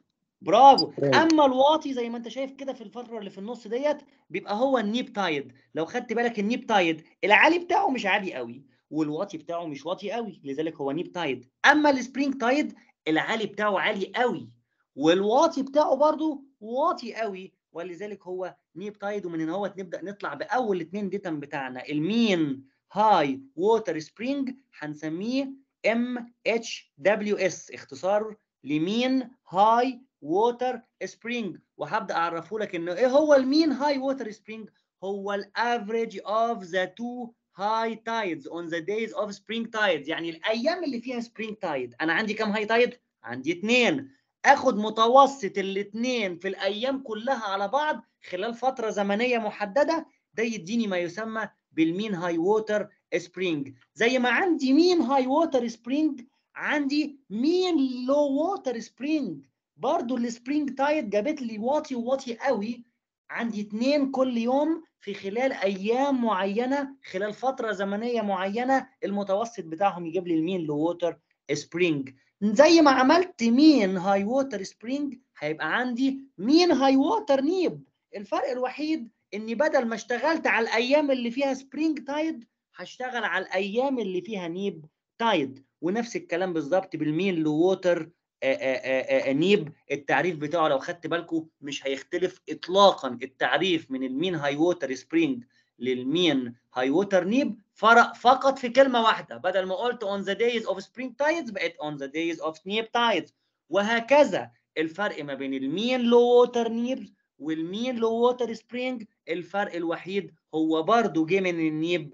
برافو سبرينج. اما الواطي زي ما انت شايف كده في الفتره اللي في النص ديت بيبقى هو النيب تايد لو خدت بالك النيب تايد العالي بتاعه مش عالي قوي والواطي بتاعه مش واطي قوي لذلك هو نيب تايد اما السبرينج تايد العالي بتاعه عالي قوي والواطي بتاعه برضو واطي قوي ولذلك هو نيبتايد ومن هنا هو نبدا نطلع باول اثنين ديتم بتاعنا المين هاي ووتر سبرينج هنسميه ام اتش دبليو اس اختصار لمين هاي ووتر سبرينج وهبدا اعرفه لك انه ايه هو المين هاي ووتر سبرينج هو الافريج اوف ذا تو هاي تايدز اون ذا دايز اوف سبرينج تايدز يعني الايام اللي فيها سبرينج تايد انا عندي كام هاي تايد عندي اثنين اخد متوسط الاثنين في الايام كلها على بعض خلال فتره زمنيه محدده ده يديني ما يسمى بالمين هاي ووتر سبرينج زي ما عندي مين هاي ووتر سبرينج عندي مين لو ووتر سبرينج برضو السبرينج تايد جابت لي واطي واطي قوي عندي اثنين كل يوم في خلال ايام معينه خلال فتره زمنيه معينه المتوسط بتاعهم يجيب لي المين لو ووتر سبرينج زي ما عملت مين هاي ووتر سبرينج هيبقى عندي مين هاي ووتر نيب الفرق الوحيد اني بدل ما اشتغلت على الايام اللي فيها سبرينج تايد هشتغل على الايام اللي فيها نيب تايد ونفس الكلام بالظبط بالمين لووتر آه، آه، آه، نيب التعريف بتاعه لو خدت بالكم مش هيختلف اطلاقا التعريف من المين هاي ووتر سبرينج للمين هاي ووتر نيب فرق فقط في كلمه واحده بدل ما قلت on the days of spring tides بقت on the days of neap tides وهكذا الفرق ما بين المين لو ووتر نيب والمين لو ووتر سبرينج الفرق الوحيد هو برضه جه من النيب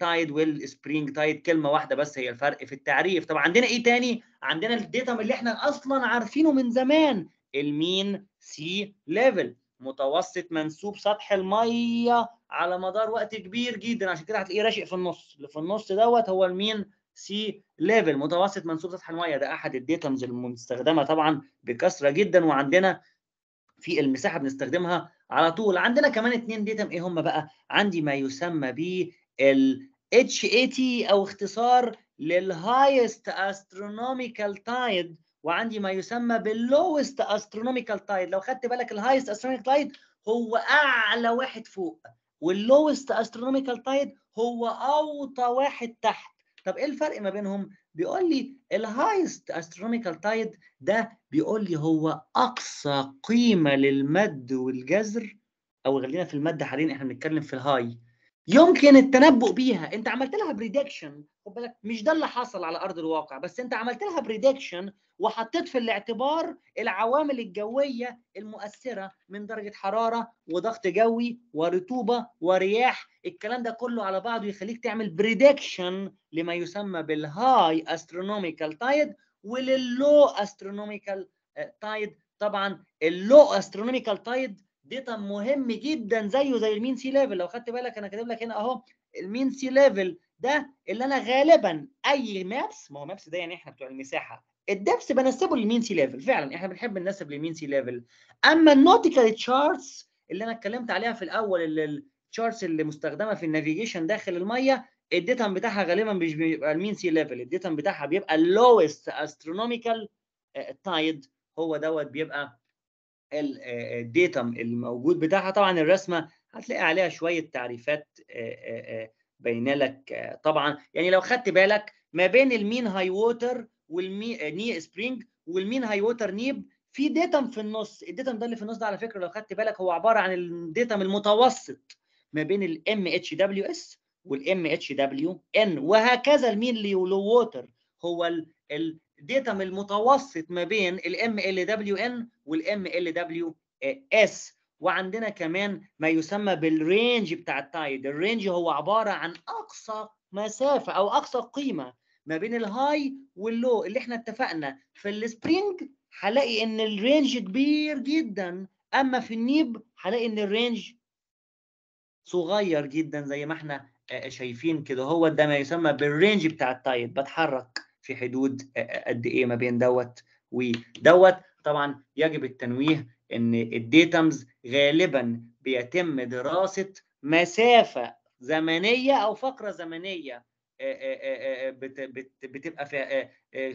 تايد والسبرينج تايد كلمه واحده بس هي الفرق في التعريف طب عندنا ايه تاني عندنا الداتا اللي احنا اصلا عارفينه من زمان المين سي ليفل متوسط منسوب سطح الميه على مدار وقت كبير جدا عشان كده هتلاقيه راشق في النص اللي في النص دوت هو المين سي ليفل متوسط منسوب سطح الميه ده احد الديتمز المستخدمه طبعا بكثره جدا وعندنا في المساحه بنستخدمها على طول عندنا كمان اتنين ديتم ايه هم بقى عندي ما يسمى ب ال HAT او اختصار للهايست استرونوميكال تايد وعندي ما يسمى باللوست استرونوميكال تايد لو خدت بالك الهايست استرونوميكال تايد هو اعلى واحد فوق واللوست استرونوميكال تايد هو اوطى واحد تحت طب ايه الفرق ما بينهم بيقول لي الهايست استرونوميكال تايد ده بيقول لي هو اقصى قيمه للمد والجزر او خلينا في المد حاليا احنا بنتكلم في الهاي يمكن التنبؤ بيها انت عملت لها بريدكشن خد بالك مش ده اللي حصل على ارض الواقع بس انت عملت لها بريدكشن وحطيت في الاعتبار العوامل الجويه المؤثره من درجه حراره وضغط جوي ورطوبه ورياح الكلام ده كله على بعضه يخليك تعمل بريدكشن لما يسمى بالهاي استرونوميكال تايد وللو استرونوميكال تايد طبعا اللو استرونوميكال تايد ديتا مهم جدا زيه زي المين سي ليفل لو خدت بالك انا كاتب لك هنا اهو المين سي ليفل ده اللي انا غالبا اي مابس ما هو مابس ده يعني احنا بتوع المساحه الدبس بنسبه للمين سي ليفل فعلا احنا بنحب ننسب للمين سي ليفل اما النوتيكال تشارتس اللي انا اتكلمت عليها في الاول التشارتس اللي مستخدمه في النافيجيشن داخل الميه الديتم بتاعها غالبا مش بيبقى المين سي ليفل الديتم بتاعها بيبقى اللوست استرونوميكال تايد هو دوت بيبقى آه، آه، الديتم الموجود بتاعها طبعا الرسمه هتلاقي عليها شويه تعريفات آه، باينه لك طبعا يعني لو خدت بالك ما بين المين هاي ووتر والني سبرينج والمين هاي ووتر نيب في ديتم في النص الديتم ده اللي في النص ده على فكره لو خدت بالك هو عباره عن الديتم المتوسط ما بين الام اتش دبليو اس والام اتش دبليو ان وهكذا المين لو ووتر هو ال ال ديتم المتوسط ما بين الام ال دبليو ان والام ال دبليو اس وعندنا كمان ما يسمى بالرينج بتاع التايد الرينج هو عباره عن اقصى مسافه او اقصى قيمه ما بين الهاي واللو اللي احنا اتفقنا في السبرينج هلاقي ان الرينج كبير جدا اما في النيب هلاقي ان الرينج صغير جدا زي ما احنا آه، شايفين كده هو ده ما يسمى بالرينج بتاع التايد بتحرك في حدود آه، آه، قد ايه ما بين دوت ودوت طبعا يجب التنويه ان الديتمز غالبا بيتم دراسه مسافه زمنيه او فقره زمنيه آه، بتبقى في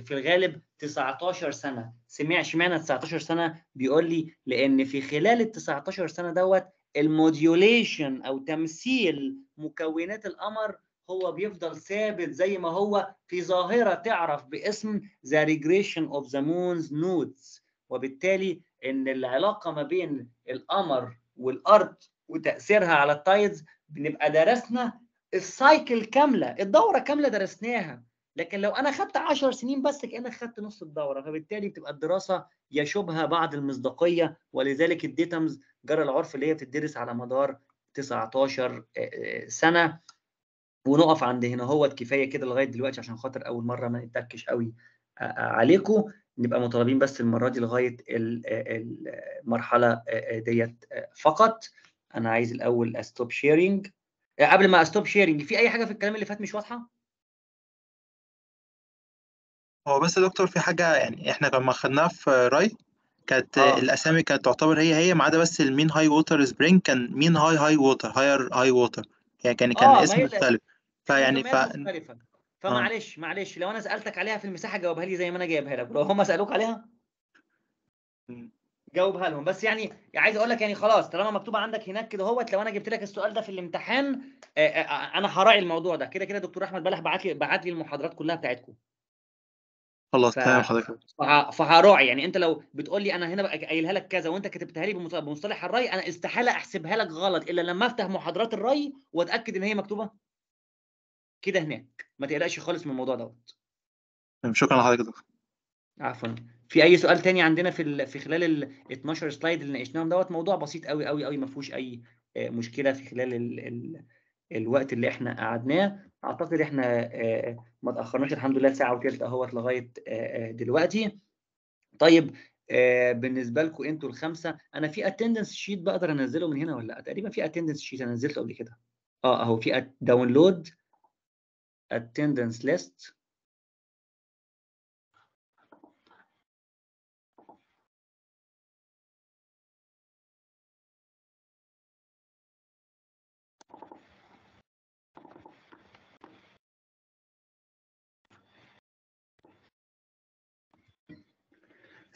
في الغالب 19 سنه سمع اشمعنى 19 سنه بيقول لي لان في خلال ال 19 سنه دوت الموديوليشن او تمثيل مكونات القمر هو بيفضل ثابت زي ما هو في ظاهرة تعرف باسم the regression of the moon's nodes وبالتالي ان العلاقة ما بين القمر والارض وتأثيرها على التايدز بنبقى درسنا السايكل كاملة الدورة كاملة درسناها لكن لو انا خدت 10 سنين بس كانك خدت نص الدوره فبالتالي بتبقى الدراسه يشوبها بعض المصداقيه ولذلك الديتمز جرى العرف اللي هي بتدرس على مدار 19 آه، آه، سنه ونقف عند هنا هوت كفايه كده لغايه دلوقتي عشان خاطر اول مره ما نتكش قوي عليكم نبقى مطالبين بس المره دي لغايه المرحله ديت فقط انا عايز الاول استوب شيرنج قبل ما استوب شيرنج في اي حاجه في الكلام اللي فات مش واضحه هو بس يا دكتور في حاجه يعني احنا لما خدناها في راي كانت آه. الاسامي كانت تعتبر هي هي ما عدا بس المين هاي ووتر سبرينج كان مين هاي هاي ووتر هاير هاي ووتر يعني كان كان آه اسم مختلف فيعني ف آه. فمعلش آه. معلش لو انا سالتك عليها في المساحه جاوبها لي زي ما انا جايبها لك ولو هم سالوك عليها جاوبها لهم بس يعني عايز اقول لك يعني خلاص طالما مكتوبه عندك هناك كده هوت لو انا جبت لك السؤال ده في الامتحان آه، آه، انا هراعي الموضوع ده كده كده دكتور احمد بلح بعت لي بعت لي المحاضرات كلها بتاعتكم خلاص تمام حضرتك فه... فهراعي يعني انت لو بتقول لي انا هنا قايلها لك كذا وانت كتبتها لي بمصطلح الري انا استحاله احسبها لك غلط الا لما افتح محاضرات الري واتاكد ان هي مكتوبه كده هناك ما تقلقش خالص من الموضوع دوت شكرا لحضرتك يا دكتور عفوا في اي سؤال تاني عندنا في ال... في خلال ال 12 سلايد اللي ناقشناهم دوت موضوع بسيط قوي قوي قوي ما فيهوش اي مشكله في خلال ال... ال... الوقت اللي احنا قعدناه اعتقد احنا ما تاخرناش الحمد لله ساعه وثلث اهوت لغايه دلوقتي طيب بالنسبه لكم انتوا الخمسه انا في اتندنس شيت بقدر انزله من هنا ولا لا تقريبا في اتندنس شيت انا نزلته قبل كده اه اهو في داونلود اتندنس ليست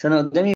No, no,